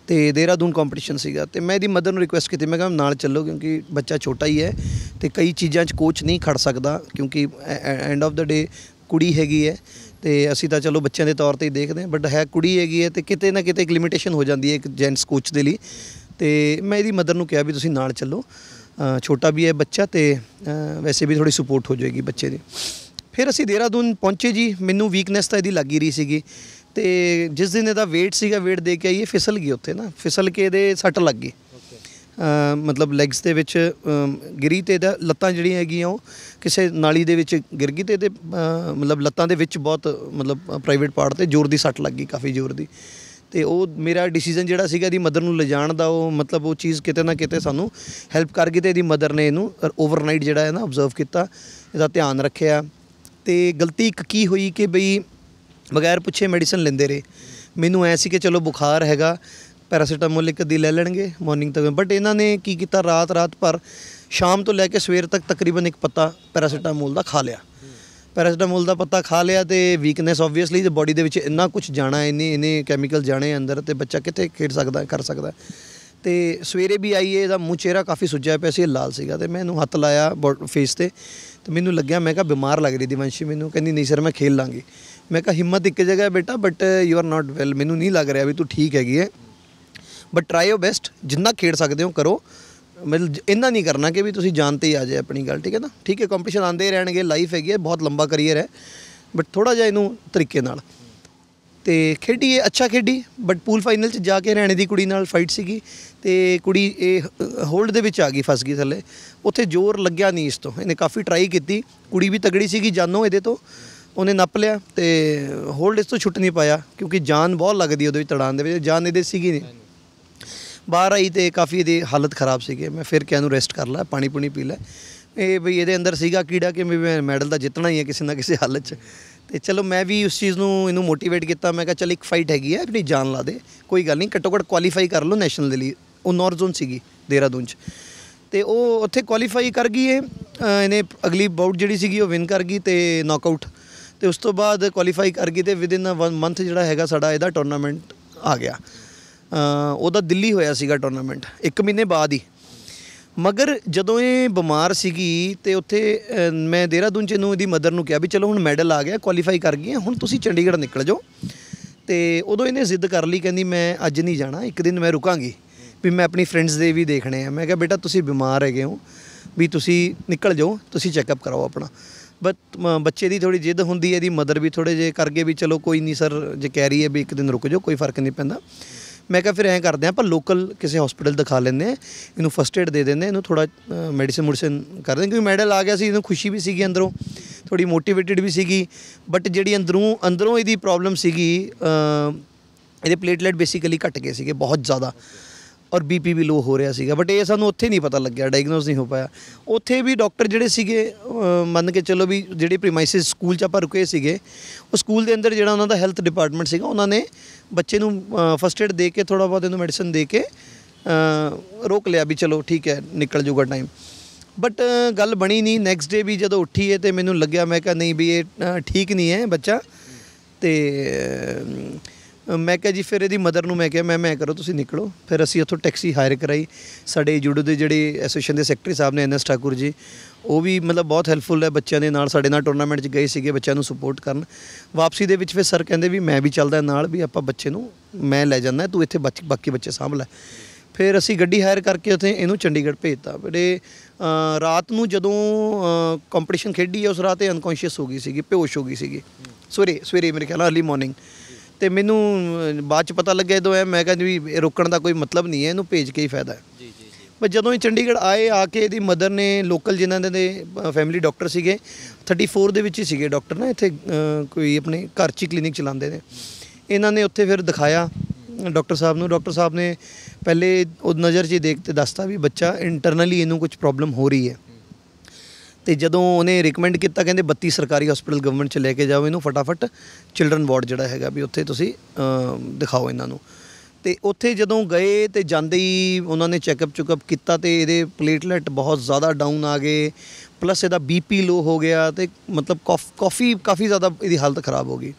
Speaker 1: ਤੇ ਦੇਰਾਦੂਨ ਕੰਪੀਟੀਸ਼ਨ ਸੀਗਾ ਤੇ ਮੈਂ ਇਹਦੀ ਮਦਰ ਨੂੰ ਰਿਕੁਐਸਟ ਕੀਤੀ ਮੈਂ ਕਿਹਾ ਨਾਲ ਚੱਲੋ ਕਿਉਂਕਿ ਬੱਚਾ ਛੋਟਾ ਹੀ ਹੈ ਤੇ ਕਈ ਚੀਜ਼ਾਂ 'ਚ ਕੋਚ ਨਹੀਂ ਖੜ ਸਕਦਾ ਕਿਉਂਕਿ ਐਂਡ ਆਫ ਦਾ ਡੇ ਕੁੜੀ ਹੈਗੀ ਹੈ ਤੇ ਅਸੀਂ ਤਾਂ ਚਲੋ ਬੱਚਿਆਂ ਦੇ ਤੌਰ ਤੇ ਹੀ ਦੇਖਦੇ ਹਾਂ ਬਟ ਹੈ ਕੁੜੀ ਹੈਗੀ ਹੈ ਤੇ ਕਿਤੇ ਨਾ ਕਿਤੇ ਇੱਕ ਲਿਮਿਟੇਸ਼ਨ ਹੋ ਜਾਂਦੀ ਹੈ ਇੱਕ ਜੈਂਟਸ ਕੋਚ ਦੇ ਲਈ ਤੇ ਮੈਂ ਇਹਦੀ ਮਦਰ ਨੂੰ ਕਿਹਾ ਵੀ ਤੁਸੀਂ ਨਾਲ ਚੱਲੋ ਛੋਟਾ ਵੀ ਹੈ ਬੱਚਾ ਤੇ ਵੈਸੇ ਵੀ ਥੋੜੀ ਸਪੋਰਟ ਹੋ ਜਾਏਗੀ ਬੱਚੇ ਦੀ ਫਿਰ ਅਸੀਂ ਦੇਰਾਦੂਨ ਪਹੁੰਚੇ ਜੀ ਮੈਨੂੰ ਵੀਕਨੈਸ ਤਾਂ ਇਹਦੀ ਲੱਗੀ ਰਹੀ ਸੀਗੀ ਤੇ ਜਿਸ ਦਿਨ ਇਹਦਾ weight ਸੀਗਾ weight ਦੇ ਕੇ ਆਈਏ ਫਿਸਲ ਗਈ ਉੱਥੇ ਨਾ ਫਿਸਲ ਕੇ ਇਹਦੇ ਸੱਟ ਲੱਗ ਗਈ ਮਤਲਬ ਲੈਗਸ ਦੇ ਵਿੱਚ ਗਿਰੀ ਤੇ ਦਾ ਲੱਤਾਂ ਜਿਹੜੀਆਂ ਹੈਗੀਆਂ ਉਹ ਕਿਸੇ ਨਾਲੀ ਦੇ ਵਿੱਚ ਗਿਰ ਗਈ ਤੇ ਇਹਦੇ ਮਤਲਬ ਲੱਤਾਂ ਦੇ ਵਿੱਚ ਬਹੁਤ ਮਤਲਬ ਪ੍ਰਾਈਵੇਟ ਪਾਰਟ ਤੇ ਜ਼ੋਰ ਦੀ ਸੱਟ ਲੱਗ ਗਈ ਕਾਫੀ ਜ਼ੋਰ ਦੀ ਤੇ ਉਹ ਮੇਰਾ ਡਿਸੀਜਨ ਜਿਹੜਾ ਸੀਗਾ ਇਹਦੀ ਮਦਰ ਨੂੰ ਲਿਜਾਣ ਦਾ ਉਹ ਮਤਲਬ ਉਹ ਚੀਜ਼ ਕਿਤੇ ਨਾ ਕਿਤੇ ਸਾਨੂੰ ਹੈਲਪ ਕਰ ਗਈ ਤੇ ਇਹਦੀ ਮਦਰ ਨੇ ਇਹਨੂੰ ਓਵਰਨਾਈਟ ਜਿਹੜਾ ਹੈ ਨਾ ਆਬਜ਼ਰਵ ਕੀਤਾ ਇਹਦਾ ਧਿਆਨ ਰੱਖਿਆ ਤੇ ਗਲਤੀ ਇੱਕ ਕੀ ਹੋਈ ਕਿ ਬਈ ਬਗੈਰ ਪੁੱਛੇ ਮੈਡੀਸਨ ਲੈਂਦੇ ਰਹੇ ਮੈਨੂੰ ਐ ਸੀ ਕਿ ਚਲੋ ਬੁਖਾਰ ਹੈਗਾ ਪੈਰਾਸੀਟਾਮੋਲ ਇੱਕ ਦੀ ਲੈ ਲੈਣਗੇ ਮਾਰਨਿੰਗ ਤੱਕ ਬਟ ਇਹਨਾਂ ਨੇ ਕੀ ਕੀਤਾ ਰਾਤ ਰਾਤ ਪਰ ਸ਼ਾਮ ਤੋਂ ਲੈ ਕੇ ਸਵੇਰ ਤੱਕ ਤਕਰੀਬਨ ਇੱਕ ਪੱਤਾ ਪੈਰਾਸੀਟਾਮੋਲ ਦਾ ਖਾ ਲਿਆ ਪੈਰਾਸੀਟਾਮੋਲ ਦਾ ਪੱਤਾ ਖਾ ਲਿਆ ਤੇ ਵੀਕਨੈਸ ਆਬਵੀਅਸਲੀ ਜੇ ਬਾਡੀ ਦੇ ਵਿੱਚ ਇੰਨਾ ਕੁਝ ਜਾਣਾ ਇੰਨੇ ਇੰਨੇ ਕੈਮੀਕਲ ਜਾਣੇ ਅੰਦਰ ਤੇ ਬੱਚਾ ਕਿੱਥੇ ਖੇਡ ਸਕਦਾ ਕਰ ਸਕਦਾ ਤੇ ਸਵੇਰੇ ਵੀ ਆਈ ਇਹਦਾ ਮੂੰਹ ਚਿਹਰਾ ਕਾਫੀ ਸੁੱਜਿਆ ਪਿਆ ਸੀ ਲਾਲ ਸੀਗਾ ਤੇ ਮੈਂ ਇਹਨੂੰ ਹੱਥ ਲਾਇਆ ਫੇਸ ਤੇ ਤੇ ਮੈਨੂੰ ਲੱਗਿਆ ਮੈਂ ਕਿਹਾ ਬਿਮਾਰ ਲੱਗ ਰਹੀ ਦੀ ਵੰਸ਼ੀ ਮੈਨੂੰ ਕਹਿੰਦੀ ਨਹੀਂ ਸਰ ਮੈਂ ਖੇਲ ਲਾਂਗੀ ਮੈਂ ਕਿਹਾ ਹਿੰਮਤ ਇੱਕ ਜਗ੍ਹਾ ਹੈ ਬੇਟਾ but you are not well ਮੈਨੂੰ ਨਹੀਂ ਲੱਗ ਰਿਹਾ ਵੀ ਤੂੰ ਠੀਕ ਹੈਗੀ ਹੈ ਬਟ ਟਰਾਈ ਯੋ ਬੈਸਟ ਜਿੰਨਾ ਖੇਡ ਸਕਦੇ ਹੋ ਕਰੋ ਮਤਲਬ ਇੰਨਾ ਨਹੀਂ ਕਰਨਾ ਕਿ ਵੀ ਤੁਸੀਂ ਜਾਣਤੇ ਹੀ ਆ ਜਾਏ ਆਪਣੀ ਗੱਲ ਠੀਕ ਹੈ ਨਾ ਠੀਕ ਹੈ ਕੰਪੀਟੀਸ਼ਨ ਆਂਦੇ ਰਹਿਣਗੇ ਲਾਈਫ ਹੈਗੀ ਹੈ ਬਹੁਤ ਲੰਬਾ ਕਰੀਅਰ ਹੈ ਬਟ ਥੋੜਾ ਜਿਹਾ ਇਹਨੂੰ ਤਰੀਕੇ ਨਾਲ ਤੇ ਖੇਡੀ ਅੱਛਾ ਖੇਡੀ ਬਟ ਪੂਲ ਫਾਈਨਲ 'ਚ ਜਾ ਕੇ ਰਹਿਣੇ ਦੀ ਕੁੜੀ ਨਾਲ ਫਾਈਟ ਸੀਗੀ ਤੇ ਕੁੜੀ ਇਹ ਹੋਲਡ ਦੇ ਵਿੱਚ ਆ ਗਈ ਫਸ ਗਈ ਥੱਲੇ ਉੱਥੇ ਜ਼ੋਰ ਲੱਗਿਆ ਨਹੀਂ ਇਸ ਤੋਂ ਇਹਨੇ ਕਾਫੀ ਟਰਾਈ ਕੀਤੀ ਕੁੜੀ ਵੀ ਤਗੜੀ ਸੀਗੀ ਜਾਨੋ ਇਹਦੇ ਤੋਂ ਉਹਨੇ ਨੱਪ ਲਿਆ ਤੇ ਹੋਲਡ ਇਸ ਤੋਂ ਛੁੱਟ ਨਹੀਂ ਪਾਇਆ ਕਿਉਂਕਿ ਜਾਨ ਬਹੁਤ ਲੱਗਦੀ ਉਹਦੇ ਵਿੱਚ ਤੜਾਨ ਦੇ ਵਿੱਚ ਜਾਨ ਇਹਦੇ ਸੀਗੀ ਨਹੀਂ ਬਾਹਰ ਆਈ ਤੇ ਕਾਫੀ ਇਹਦੀ ਹਾਲਤ ਖਰਾਬ ਸੀਗੀ ਮੈਂ ਫਿਰ ਕਿਹਾ ਨੂੰ ਰੈਸਟ ਕਰ ਲੈ ਪਾਣੀ ਪੂਣੀ ਪੀ ਲੈ ਇਹ ਵੀ ਇਹਦੇ ਅੰਦਰ ਸੀਗਾ ਕੀੜਾ ਕਿ ਮੈਂ ਮੈਡਲ ਦਾ ਜਿੱਤਣਾ ਹੀ ਹੈ ਕਿਸੇ ਨਾ ਕਿਸੇ ਹਾਲਤ 'ਚ ਤੇ ਚਲੋ ਮੈਂ ਵੀ ਉਸ ਚੀਜ਼ ਨੂੰ ਇਹਨੂੰ ਮੋਟੀਵੇਟ ਕੀਤਾ ਮੈਂ ਕਿਹਾ ਚਲ ਇੱਕ ਫਾਈਟ ਹੈਗੀ ਹੈ ਆਪਣੀ ਜਾਨ ਲਾ ਦੇ ਕੋਈ ਗੱਲ ਨਹੀਂ ਘੱਟੋ ਘੱਟ ਕੁਆਲੀਫਾਈ ਕਰ ਲਓ ਨੈਸ਼ਨਲ ਦੇ ਲਈ ਉਹ ਨੌਰ ਜ਼ੋਨ ਸੀਗੀ ਦੇਹਰਾਦੂਨ 'ਚ ਤੇ ਉਹ ਉੱਥੇ ਕੁਆਲੀਫਾਈ ਕਰ ਗਈ ਇਹ ਇਹਨੇ ਅਗਲੀ ਬਾਊਟ ਜਿਹੜੀ ਸੀਗੀ ਉਹ ਵਿਨ ਕਰ ਗਈ ਤੇ ਨੌਕਆਊਟ ਤੇ ਉਸ ਤੋਂ ਬਾਅਦ ਕੁਆਲੀਫਾਈ ਕਰ ਗਈ ਤੇ ਵਿਦਿਨ 1 ਮੰਥ ਜਿਹੜਾ ਹੈਗਾ ਸਾਡਾ ਇਹਦਾ ਟੂਰਨਾਮੈਂਟ ਆ ਗਿਆ ਉਹਦਾ ਦਿੱਲੀ ਹੋਇਆ ਸੀਗਾ ਟੂਰਨਾਮੈਂਟ 1 ਮਹੀਨੇ ਬਾਅਦ ਹੀ ਮਗਰ ਜਦੋਂ ਇਹ ਬਿਮਾਰ ਸੀਗੀ ਤੇ ਉੱਥੇ ਮੈਂ ਦੇਹਰਾਦੂਨ ਚ ਨੂੰ ਇਹਦੀ ਮਦਰ ਨੂੰ ਕਿਹਾ ਵੀ ਚਲੋ ਹੁਣ ਮੈਡਲ ਆ ਗਿਆ ਕੁਆਲੀਫਾਈ ਕਰ ਗਈ ਹੁਣ ਤੁਸੀਂ ਚੰਡੀਗੜ੍ਹ ਨਿਕਲ ਜਾਓ ਤੇ ਉਦੋਂ ਇਹਨੇ ਜ਼ਿੱਦ ਕਰ ਲਈ ਕਹਿੰਦੀ ਮੈਂ ਅੱਜ ਨਹੀਂ ਜਾਣਾ ਇੱਕ ਦਿਨ ਮੈਂ ਰੁਕਾਂਗੀ ਵੀ ਮੈਂ ਆਪਣੀ ਫਰੈਂਡਸ ਦੇ ਵੀ ਦੇਖਣੇ ਆ ਮੈਂ ਕਿਹਾ ਬੇਟਾ ਤੁਸੀਂ ਬਿਮਾਰ ਹੈਗੇ ਹੋ ਵੀ ਤੁਸੀਂ ਨਿਕਲ ਜਾਓ ਤੁਸੀਂ ਚੈੱਕਅਪ ਕਰਾਓ ਆਪਣਾ ਬਟ ਬੱਚੇ ਦੀ ਥੋੜੀ ਜਿੱਦ ਹੁੰਦੀ ਹੈ ਇਹਦੀ ਮਦਰ ਵੀ ਥੋੜੇ ਜੇ ਕਰਗੇ ਵੀ ਚਲੋ ਕੋਈ ਨਹੀਂ ਸਰ ਜੇ ਕਹਿ ਰਹੀ ਹੈ ਵੀ ਇੱਕ ਦਿਨ ਰੁਕ ਜਾਓ ਕੋਈ ਫਰਕ ਨਹੀਂ ਪੈਂਦਾ ਮੈਂ ਕਿਹਾ ਫਿਰ ਐਂ ਕਰਦੇ ਆਪਾਂ ਲੋਕਲ ਕਿਸੇ ਹਸਪੀਟਲ ਦਿਖਾ ਲੈਂਦੇ ਆ ਇਹਨੂੰ ਫਸਟ ਏਡ ਦੇ ਦਿੰਦੇ ਇਹਨੂੰ ਥੋੜਾ ਮੈਡੀਸਿਨ ਮੁਰਸਨ ਕਰਦੇ ਕਿਉਂਕਿ ਮੈਡਲ ਆ ਗਿਆ ਸੀ ਇਹਨੂੰ ਖੁਸ਼ੀ ਵੀ ਸੀਗੀ ਅੰਦਰੋਂ ਥੋੜੀ ਮੋਟੀਵੇਟਿਡ ਵੀ ਸੀਗੀ ਬਟ ਜਿਹੜੀ ਅੰਦਰੋਂ ਅੰਦਰੋਂ ਇਹਦੀ ਪ੍ਰੋਬਲਮ ਸੀਗੀ ਇਹਦੇ ਪਲੇਟਲੇਟ ਬੇਸਿਕਲੀ ਘਟ ਗਏ ਸੀਗੇ ਬਹੁਤ ਜ਼ਿਆਦਾ ਔਰ ਬੀਪੀ ਵੀ ਲੋ ਹੋ ਰਿਹਾ ਸੀਗਾ ਬਟ ਇਹ ਸਾਨੂੰ ਉੱਥੇ ਨਹੀਂ ਪਤਾ ਲੱਗਿਆ ਡਾਇਗਨੋਸ ਨਹੀਂ ਹੋ ਪਾਇਆ ਉੱਥੇ ਵੀ ਡਾਕਟਰ ਜਿਹੜੇ ਸੀਗੇ ਮੰਨ ਕੇ ਚੱਲੋ ਵੀ ਜਿਹੜੇ ਪ੍ਰੀਮਾਈਸਿਸ ਸਕੂਲ 'ਚ ਆਪਾਂ ਰੁਕੇ ਸੀਗੇ ਉਹ ਸਕੂਲ ਦੇ ਅੰਦਰ ਜਿਹੜਾ ਉਹਨਾਂ ਦਾ ਹੈਲਥ ਡਿਪਾਰਟਮੈਂਟ ਸੀਗਾ ਉਹਨਾਂ ਨੇ ਬੱਚੇ ਨੂੰ ਫਰਸਟ ਏਡ ਦੇ ਕੇ ਥੋੜਾ ਬਹੁਤ ਇਹਨੂੰ ਮੈਡੀਸਨ ਦੇ ਕੇ ਰੋਕ ਲਿਆ ਵੀ ਚਲੋ ਠੀਕ ਹੈ ਨਿਕਲ ਜੂਗਾ ਟਾਈਮ ਬਟ ਗੱਲ ਬਣੀ ਨਹੀਂ ਨੈਕਸਟ ਡੇ ਵੀ ਜਦੋਂ ਉੱਠੀ ਹੈ ਤੇ ਮੈਨੂੰ ਲੱਗਿਆ ਮੈਂ ਕਿਹਾ ਨਹੀਂ ਵੀ ਇਹ ਠੀਕ ਨਹੀਂ ਹੈ ਬੱਚਾ ਤੇ ਮੈਂ ਕਿਹਾ ਜੀ ਫਿਰ ਇਹਦੀ ਮਦਰ ਨੂੰ ਮੈਂ ਕਿਹਾ ਮੈਂ ਮੈਂ ਕਰੋ ਤੁਸੀਂ ਨਿਕਲੋ ਫਿਰ ਅਸੀਂ ਉੱਥੋਂ ਟੈਕਸੀ ਹਾਇਰ ਕਰਾਈ ਸਾਡੇ ਜੁੜੂ ਦੇ ਜਿਹੜੇ ਐਸੋਸੀਏਸ਼ਨ ਦੇ ਸੈਕਟਰੀ ਸਾਹਿਬ ਨੇ ਐਨਐਸ ਠਾਕੁਰ ਜੀ ਉਹ ਵੀ ਮਤਲਬ ਬਹੁਤ ਹੈਲਪਫੁਲ ਹੈ ਬੱਚਿਆਂ ਦੇ ਨਾਲ ਸਾਡੇ ਨਾਲ ਟੂਰਨਾਮੈਂਟ 'ਚ ਗਏ ਸੀਗੇ ਬੱਚਿਆਂ ਨੂੰ ਸਪੋਰਟ ਕਰਨ ਵਾਪਸੀ ਦੇ ਵਿੱਚ ਫਿਰ ਸਰ ਕਹਿੰਦੇ ਵੀ ਮੈਂ ਵੀ ਚੱਲਦਾ ਨਾਲ ਵੀ ਆਪਾਂ ਬੱਚੇ ਨੂੰ ਮੈਂ ਲੈ ਜਾਂਦਾ ਤੂੰ ਇੱਥੇ ਬਾਕੀ ਬੱਚੇ ਸਾਂਭ ਲੈ ਫਿਰ ਅਸੀਂ ਗੱਡੀ ਹਾਇਰ ਕਰਕੇ ਉੱਥੇ ਇਹਨੂੰ ਚੰਡੀਗੜ੍ਹ ਭੇਜਤਾ ਬੜੇ ਰਾਤ ਨੂੰ ਜਦੋਂ ਕੰਪੀਟੀਸ਼ਨ ਖੇਡੀ ਉਸ ਰਾਤ ਇਹ ਅਨਕੌਂਸ਼ੀਅਸ ਹੋ ਗਈ ਸੀਗੀ ਪੇਹੋਸ਼ ਹੋ ਗਈ ਸੀਗੀ ਸਵੇਰੇ ਸਵੇਰੇ ਮੇਰੇ ਖਿਆਲ ਅਰਲੀ ਮਾਰਨਿੰਗ ਤੇ ਮੈਨੂੰ ਬਾਅਦ ਚ ਪਤਾ ਲੱਗਿਆ ਜਦੋਂ ਐ ਮੈਂ ਕਹਿੰਦੀ ਵੀ ਰੋਕਣ ਦਾ ਕੋਈ ਮਤਲਬ ਨਹੀਂ ਹੈ ਇਹਨੂੰ ਭੇਜ ਕੇ ਹੀ ਫਾਇਦਾ ਹੈ ਜੀ ਜੀ ਪਰ ਜਦੋਂ ਇਹ ਚੰਡੀਗੜ੍ਹ ਆਏ ਆ ਕੇ ਇਹਦੀ ਮਦਰ ਨੇ ਲੋਕਲ ਜਿਨ੍ਹਾਂ ਦੇ ਫੈਮਿਲੀ ਡਾਕਟਰ ਸੀਗੇ 34 ਦੇ ਵਿੱਚ ਹੀ ਸੀਗੇ ਡਾਕਟਰ ਨਾ ਇੱਥੇ ਕੋਈ ਆਪਣੇ ਘਰ ਚ ਕਲੀਨਿਕ ਚਲਾਉਂਦੇ ਨੇ ਇਹਨਾਂ ਨੇ ਉੱਥੇ ਫਿਰ ਦਿਖਾਇਆ ਡਾਕਟਰ ਸਾਹਿਬ ਨੂੰ ਡਾਕਟਰ ਸਾਹਿਬ ਨੇ ਪਹਿਲੇ ਉਹ ਨਜ਼ਰ 'ਚ ਦੇਖ ਤੇ ਦੱਸਤਾ ਵੀ ਬੱਚਾ ਇੰਟਰਨਲੀ ਇਹਨੂੰ ਕੁਝ ਪ੍ਰੋਬਲਮ ਹੋ ਰਹੀ ਹੈ ਤੇ ਜਦੋਂ ਉਹਨੇ ਰეკਮੈਂਡ ਕੀਤਾ ਕਹਿੰਦੇ 32 ਸਰਕਾਰੀ ਹਸਪੀਟਲ ਗਵਰਨਮੈਂਟ ਚ ਲੈ ਕੇ ਜਾਓ ਇਹਨੂੰ ਫਟਾਫਟ ਚਿਲड्रन ਵਾਰਡ ਜਿਹੜਾ ਹੈਗਾ ਵੀ ਉੱਥੇ ਤੁਸੀਂ ਦਿਖਾਓ ਇਹਨਾਂ ਨੂੰ ਤੇ ਉੱਥੇ ਜਦੋਂ ਗਏ ਤੇ ਜਾਂਦੇ ਹੀ ਉਹਨਾਂ ਨੇ ਚੈੱਕਅਪ ਚੁੱਕਅਪ ਕੀਤਾ ਤੇ ਇਹਦੇ ਪਲੇਟਲੈਟ ਬਹੁਤ ਜ਼ਿਆਦਾ ਡਾਊਨ ਆ ਗਏ ਪਲੱਸ ਇਹਦਾ ਬੀਪੀ ਲੋ ਹੋ ਗਿਆ ਤੇ ਮਤਲਬ ਕਾਫੀ ਕਾਫੀ ਜ਼ਿਆਦਾ ਇਹਦੀ ਹਾਲਤ ਖਰਾਬ ਹੋ ਗਈ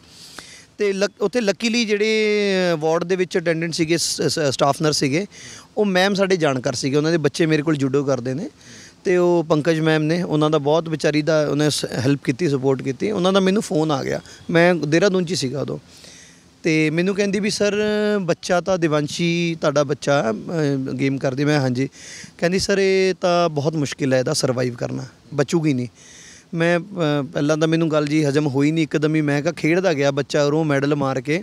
Speaker 1: ਤੇ ਉੱਥੇ ਲੱਕੀਲੀ ਜਿਹੜੇ ਵਾਰਡ ਦੇ ਵਿੱਚ ਅਟੈਂਡੈਂਟ ਸੀਗੇ ਸਟਾਫ ਨਰ ਸੀਗੇ ਉਹ ਮੈਮ ਸਾਡੇ ਜਾਣਕਾਰ ਸੀਗੇ ਉਹਨਾਂ ਦੇ ਬੱਚੇ ਮੇਰੇ ਕੋਲ ਜੁਡੋ ਕਰਦੇ ਨੇ ਤੇ ਉਹ ਪੰਕਜ ਮੈਮ ਨੇ ਉਹਨਾਂ ਦਾ ਬਹੁਤ ਵਿਚਾਰੀ ਦਾ ਉਹਨੇ ਹੈਲਪ ਕੀਤੀ ਸਪੋਰਟ ਕੀਤੀ ਉਹਨਾਂ ਦਾ ਮੈਨੂੰ ਫੋਨ ਆ ਗਿਆ ਮੈਂ ਦੇਹਰਾਦੂਨ 'ਚ ਸੀਗਾ ਉਦੋਂ ਤੇ ਮੈਨੂੰ ਕਹਿੰਦੀ ਵੀ ਸਰ ਬੱਚਾ ਤਾਂ ਦਿਵੰਸ਼ੀ ਤੁਹਾਡਾ ਬੱਚਾ ਗੇਮ ਕਰਦੀ ਮੈਂ ਹਾਂਜੀ ਕਹਿੰਦੀ ਸਰ ਇਹ ਤਾਂ ਬਹੁਤ ਮੁਸ਼ਕਿਲ ਹੈ ਇਹਦਾ ਸਰਵਾਈਵ ਕਰਨਾ ਬਚੂਗੀ ਨਹੀਂ ਮੈਂ ਪਹਿਲਾਂ ਤਾਂ ਮੈਨੂੰ ਗੱਲ ਜੀ ਹਜਮ ਹੋਈ ਨਹੀਂ ਇੱਕਦਮ ਹੀ ਮੈਂ ਕਿਹਾ ਖੇਡਦਾ ਗਿਆ ਬੱਚਾ ਰੋ ਮੈਡਲ ਮਾਰ ਕੇ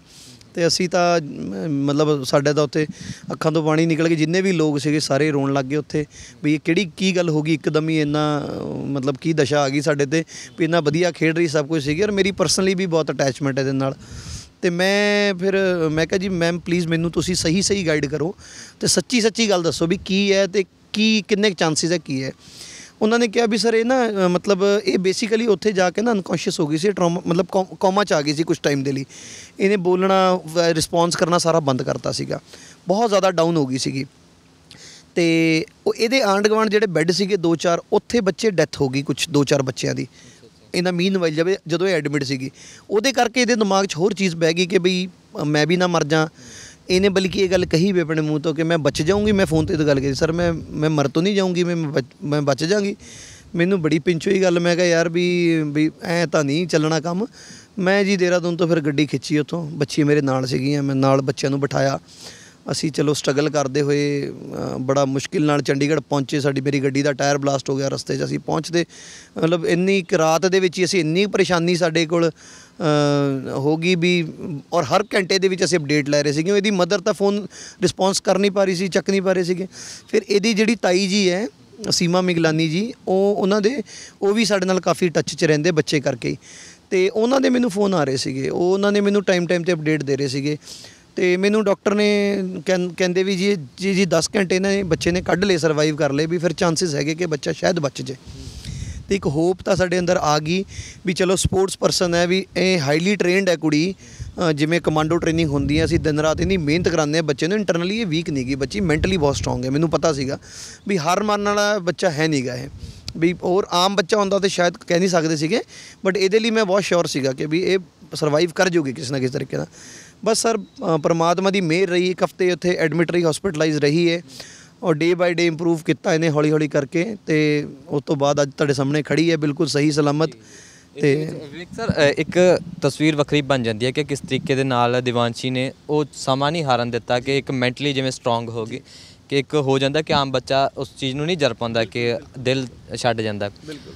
Speaker 1: ਤੇ ਅਸੀਂ ਤਾਂ ਮਤਲਬ ਸਾਡੇ ਤਾਂ ਉੱਥੇ ਅੱਖਾਂ ਤੋਂ ਪਾਣੀ ਨਿਕਲ ਗਿਆ ਜਿੰਨੇ ਵੀ ਲੋਕ ਸੀਗੇ ਸਾਰੇ ਰੋਣ ਲੱਗ ਗਏ ਉੱਥੇ ਵੀ ਇਹ ਕਿਹੜੀ ਕੀ ਗੱਲ ਹੋ ਗਈ ਇੱਕਦਮ ਹੀ ਇੰਨਾ ਮਤਲਬ ਕੀ ਦਸ਼ਾ ਆ ਗਈ ਸਾਡੇ ਤੇ ਵੀ ਇੰਨਾ ਵਧੀਆ ਖੇਡ ਰਹੀ ਸਭ ਕੁਝ ਸੀਗੀ ਔਰ ਮੇਰੀ ਪਰਸਨਲੀ ਵੀ ਬਹੁਤ ਅਟੈਚਮੈਂਟ ਹੈ ਇਹਦੇ ਨਾਲ ਤੇ ਮੈਂ ਫਿਰ ਮੈਂ ਕਿਹਾ ਜੀ ਮੈਮ ਪਲੀਜ਼ ਮੈਨੂੰ ਤੁਸੀਂ ਸਹੀ ਸਹੀ ਗਾਈਡ ਕਰੋ ਤੇ ਸੱਚੀ ਸੱਚੀ ਗੱਲ ਦੱਸੋ ਵੀ ਕੀ ਹੈ ਤੇ ਕੀ ਕਿੰਨੇ ਚਾਂਸਸ ਹੈ ਕੀ ਹੈ ਉਹਨਾਂ ਨੇ ਕਿਹਾ ਵੀ ਸਰ ਇਹ ਨਾ ਮਤਲਬ ਇਹ ਬੇਸਿਕਲੀ ਉੱਥੇ ਜਾ ਕੇ ਨਾ ਅਨਕੌਂਸ਼ੀਅਸ ਹੋ ਗਈ ਸੀ ਟਰਾਮਾ ਮਤਲਬ ਕੋਮਾ ਚ ਆ ਗਈ ਸੀ ਕੁਝ ਟਾਈਮ ਦੇ ਲਈ ਇਹਨੇ ਬੋਲਣਾ ਰਿਸਪੌਂਸ ਕਰਨਾ ਸਾਰਾ ਬੰਦ ਕਰਤਾ ਸੀਗਾ ਬਹੁਤ ਜ਼ਿਆਦਾ ਡਾਊਨ ਹੋ ਗਈ ਸੀਗੀ ਤੇ ਉਹ ਇਹਦੇ ਆਂਡ ਗਵਾਂਡ ਜਿਹੜੇ ਬੈੱਡ ਸੀਗੇ 2-4 ਉੱਥੇ ਬੱਚੇ ਡੈਥ ਹੋ ਗਈ ਕੁਝ 2-4 ਬੱਚਿਆਂ ਦੀ ਇਹਨਾਂ ਮੀਨ ਵਾਈਲ ਜਵੇ ਜਦੋਂ ਇਹ ਐਡਮਿਟ ਸੀਗੀ ਉਹਦੇ ਕਰਕੇ ਇਹਦੇ ਦਿਮਾਗ 'ਚ ਹੋਰ ਚੀਜ਼ ਬਹਿ ਗਈ ਕਿ ਬਈ ਮੈਂ ਵੀ ਨਾ ਮਰ ਜਾ ਇਹਨੇ ਬਲਕਿ ਇਹ ਗੱਲ ਕਹੀ ਵੀ ਆਪਣੇ ਮੂੰਹ ਤੋਂ ਕਿ ਮੈਂ ਬਚ ਜਾਊਂਗੀ ਮੈਂ ਫੋਨ ਤੇ ਤਾਂ ਗੱਲ ਕੀਤੀ ਸਰ ਮੈਂ ਮੈਂ ਮਰ ਤੋਂ ਨਹੀਂ ਜਾਊਂਗੀ ਮੈਂ ਮੈਂ ਬਚ ਜਾਾਂਗੀ ਮੈਨੂੰ ਬੜੀ ਪਿੰਚ ਹੋਈ ਗੱਲ ਮੈਂ ਕਿਹਾ ਯਾਰ ਵੀ ਵੀ ਐ ਤਾਂ ਨਹੀਂ ਚੱਲਣਾ ਕੰਮ ਮੈਂ ਜੀ ਦੇਰਾ ਤੋਂ ਫਿਰ ਗੱਡੀ ਖਿੱਚੀ ਉੱਥੋਂ ਬੱਚੀ ਮੇਰੇ ਨਾਲ ਸੀਗੀਆਂ ਮੈਂ ਨਾਲ ਬੱਚਿਆਂ ਨੂੰ ਬਿਠਾਇਆ ਅਸੀਂ ਚਲੋ ਸਟਰਗਲ ਕਰਦੇ ਹੋਏ ਬੜਾ ਮੁਸ਼ਕਿਲ ਨਾਲ ਚੰਡੀਗੜ੍ਹ ਪਹੁੰਚੇ ਸਾਡੀ ਮੇਰੀ ਗੱਡੀ ਦਾ ਟਾਇਰ ਬਲਾਸਟ ਹੋ ਗਿਆ ਰਸਤੇ 'ਚ ਅਸੀਂ ਪਹੁੰਚਦੇ ਮਤਲਬ ਇੰਨੀ ਇੱਕ ਰਾਤ ਦੇ ਵਿੱਚ ਹੀ ਅਸੀਂ ਇੰਨੀ ਪਰੇਸ਼ਾਨੀ ਸਾਡੇ ਕੋਲ ਹੋ ਗਈ ਵੀ ਔਰ ਹਰ ਘੰਟੇ ਦੇ ਵਿੱਚ ਅਸੀਂ ਅਪਡੇਟ ਲੈ ਰਹੇ ਸੀ ਕਿਉਂ ਇਹਦੀ ਮਦਰ ਤਾਂ ਫੋਨ ਰਿਸਪੌਂਸ ਕਰ ਨਹੀਂ ਪਾ ਰਹੀ ਸੀ ਚੱਕ ਨਹੀਂ ਪਾ ਰਹੇ ਸੀਗੇ ਫਿਰ ਇਹਦੀ ਜਿਹੜੀ ਤਾਈ ਜੀ ਹੈ ਸੀਮਾ ਮਿਗਲਾਨੀ ਜੀ ਉਹ ਉਹਨਾਂ ਦੇ ਉਹ ਵੀ ਸਾਡੇ ਨਾਲ ਕਾਫੀ ਟੱਚ 'ਚ ਰਹਿੰਦੇ ਬੱਚੇ ਕਰਕੇ ਤੇ ਉਹਨਾਂ ਦੇ ਮੈਨੂੰ ਫੋਨ ਆ ਰਹੇ ਸੀਗੇ ਉਹ ਉਹਨਾਂ ਨੇ ਮੈਨੂੰ ਟਾਈਮ ਟਾਈਮ ਤੇ ਅਪਡੇਟ ਦੇ ਰਹੇ ਸੀਗੇ ਤੇ ਮੈਨੂੰ ਡਾਕਟਰ ਨੇ ਕਹਿੰਦੇ ਵੀ ਜੀ ਜੀ 10 ਘੰਟੇ ਨੇ ਬੱਚੇ ਨੇ ਕੱਢ ਲਏ ਸਰਵਾਈਵ ਕਰ ਲਏ ਵੀ ਫਿਰ ਚਾਂਸਸ ਹੈਗੇ ਕਿ ਬੱਚਾ ਸ਼ਾਇਦ ਬਚ ਜੇ ਤੇ ਇੱਕ ਹੋਪ ਤਾਂ ਸਾਡੇ ਅੰਦਰ ਆ ਗਈ ਵੀ ਚਲੋ ਸਪੋਰਟਸ ਪਰਸਨ ਹੈ ਵੀ ਇਹ ਹਾਈਲੀ ਟ੍ਰੇਨਡ ਹੈ ਕੁੜੀ ਜਿਵੇਂ ਕਮਾਂਡੋ ਟ੍ਰੇਨਿੰਗ ਹੁੰਦੀ ਹੈ ਅਸੀਂ ਦਿਨ ਰਾਤ ਇਹਦੀ ਮਿਹਨਤ ਕਰਾਉਂਦੇ ਆ ਬੱਚੇ ਨੂੰ ਇੰਟਰਨਲੀ ਇਹ ਵੀਕ ਨਹੀਂ ਗਈ ਬੱਚੀ ਮੈਂਟਲੀ ਬਹੁਤ ਸਟਰੋਂਗ ਹੈ ਮੈਨੂੰ ਪਤਾ ਸੀਗਾ ਵੀ ਹਰ ਮਨ ਵਾਲਾ ਬੱਚਾ ਹੈ ਨਹੀਂਗਾ ਇਹ ਵੀ ਹੋਰ ਆਮ ਬੱਚਾ ਹੁੰਦਾ ਤੇ ਸ਼ਾਇਦ ਕਹਿ ਨਹੀਂ ਸਕਦੇ ਸੀਗੇ ਬਟ ਇਹਦੇ ਲਈ ਮੈਂ ਬਹੁਤ ਸ਼ੋਰ ਸੀਗਾ ਕਿ ਵੀ ਇਹ ਸਰਵਾਈਵ ਕਰ ਜੂਗੀ ਕਿਸੇ ਨਾ ਕਿਸੇ ਤਰੀਕੇ ਨਾਲ ਬਸ ਸਰ ਪ੍ਰਮਾਤਮਾ ਦੀ ਮਿਹਰ ਰਹੀ ਇੱਕ ਹਫਤੇ ਉੱਥੇ ਐਡਮਿਟਰੀ ਹਸਪੀਟਲਾਈਜ਼ ਰਹੀ ਹੈ ਔਰ ਡੇ ਬਾਈ ਡੇ ਇੰਪਰੂਵ ਕੀਤਾ ਇਹਨੇ ਹੌਲੀ ਹੌਲੀ ਕਰਕੇ ਤੇ ਉਸ ਤੋਂ ਬਾਅਦ ਅੱਜ ਤੁਹਾਡੇ ਸਾਹਮਣੇ ਖੜੀ ਹੈ ਬਿਲਕੁਲ ਸਹੀ ਸਲਾਮਤ ਤੇ ਵਿਵੇਕ
Speaker 3: ਸਰ ਇੱਕ ਤਸਵੀਰ ਵੱਖਰੀ ਬਣ ਜਾਂਦੀ ਹੈ ਕਿ ਕਿਸ ਤਰੀਕੇ ਦੇ ਨਾਲ ਦਿਵਾਂਸ਼ੀ ਨੇ ਉਹ ਸਮਾਂ ਨਹੀਂ ਹਾਰਨ ਦਿੱਤਾ ਕਿ ਇੱਕ ਮੈਂਟਲੀ ਜਿਵੇਂ ਸਟਰੋਂਗ ਹੋ ਗਈ ਕਿ ਇੱਕ ਹੋ ਜਾਂਦਾ ਕਿ ਆਮ ਬੱਚਾ ਉਸ ਚੀਜ਼ ਨੂੰ ਨਹੀਂ ਜਰ ਪਾਉਂਦਾ ਕਿ ਦਿਲ ਛੱਡ ਜਾਂਦਾ ਬਿਲਕੁਲ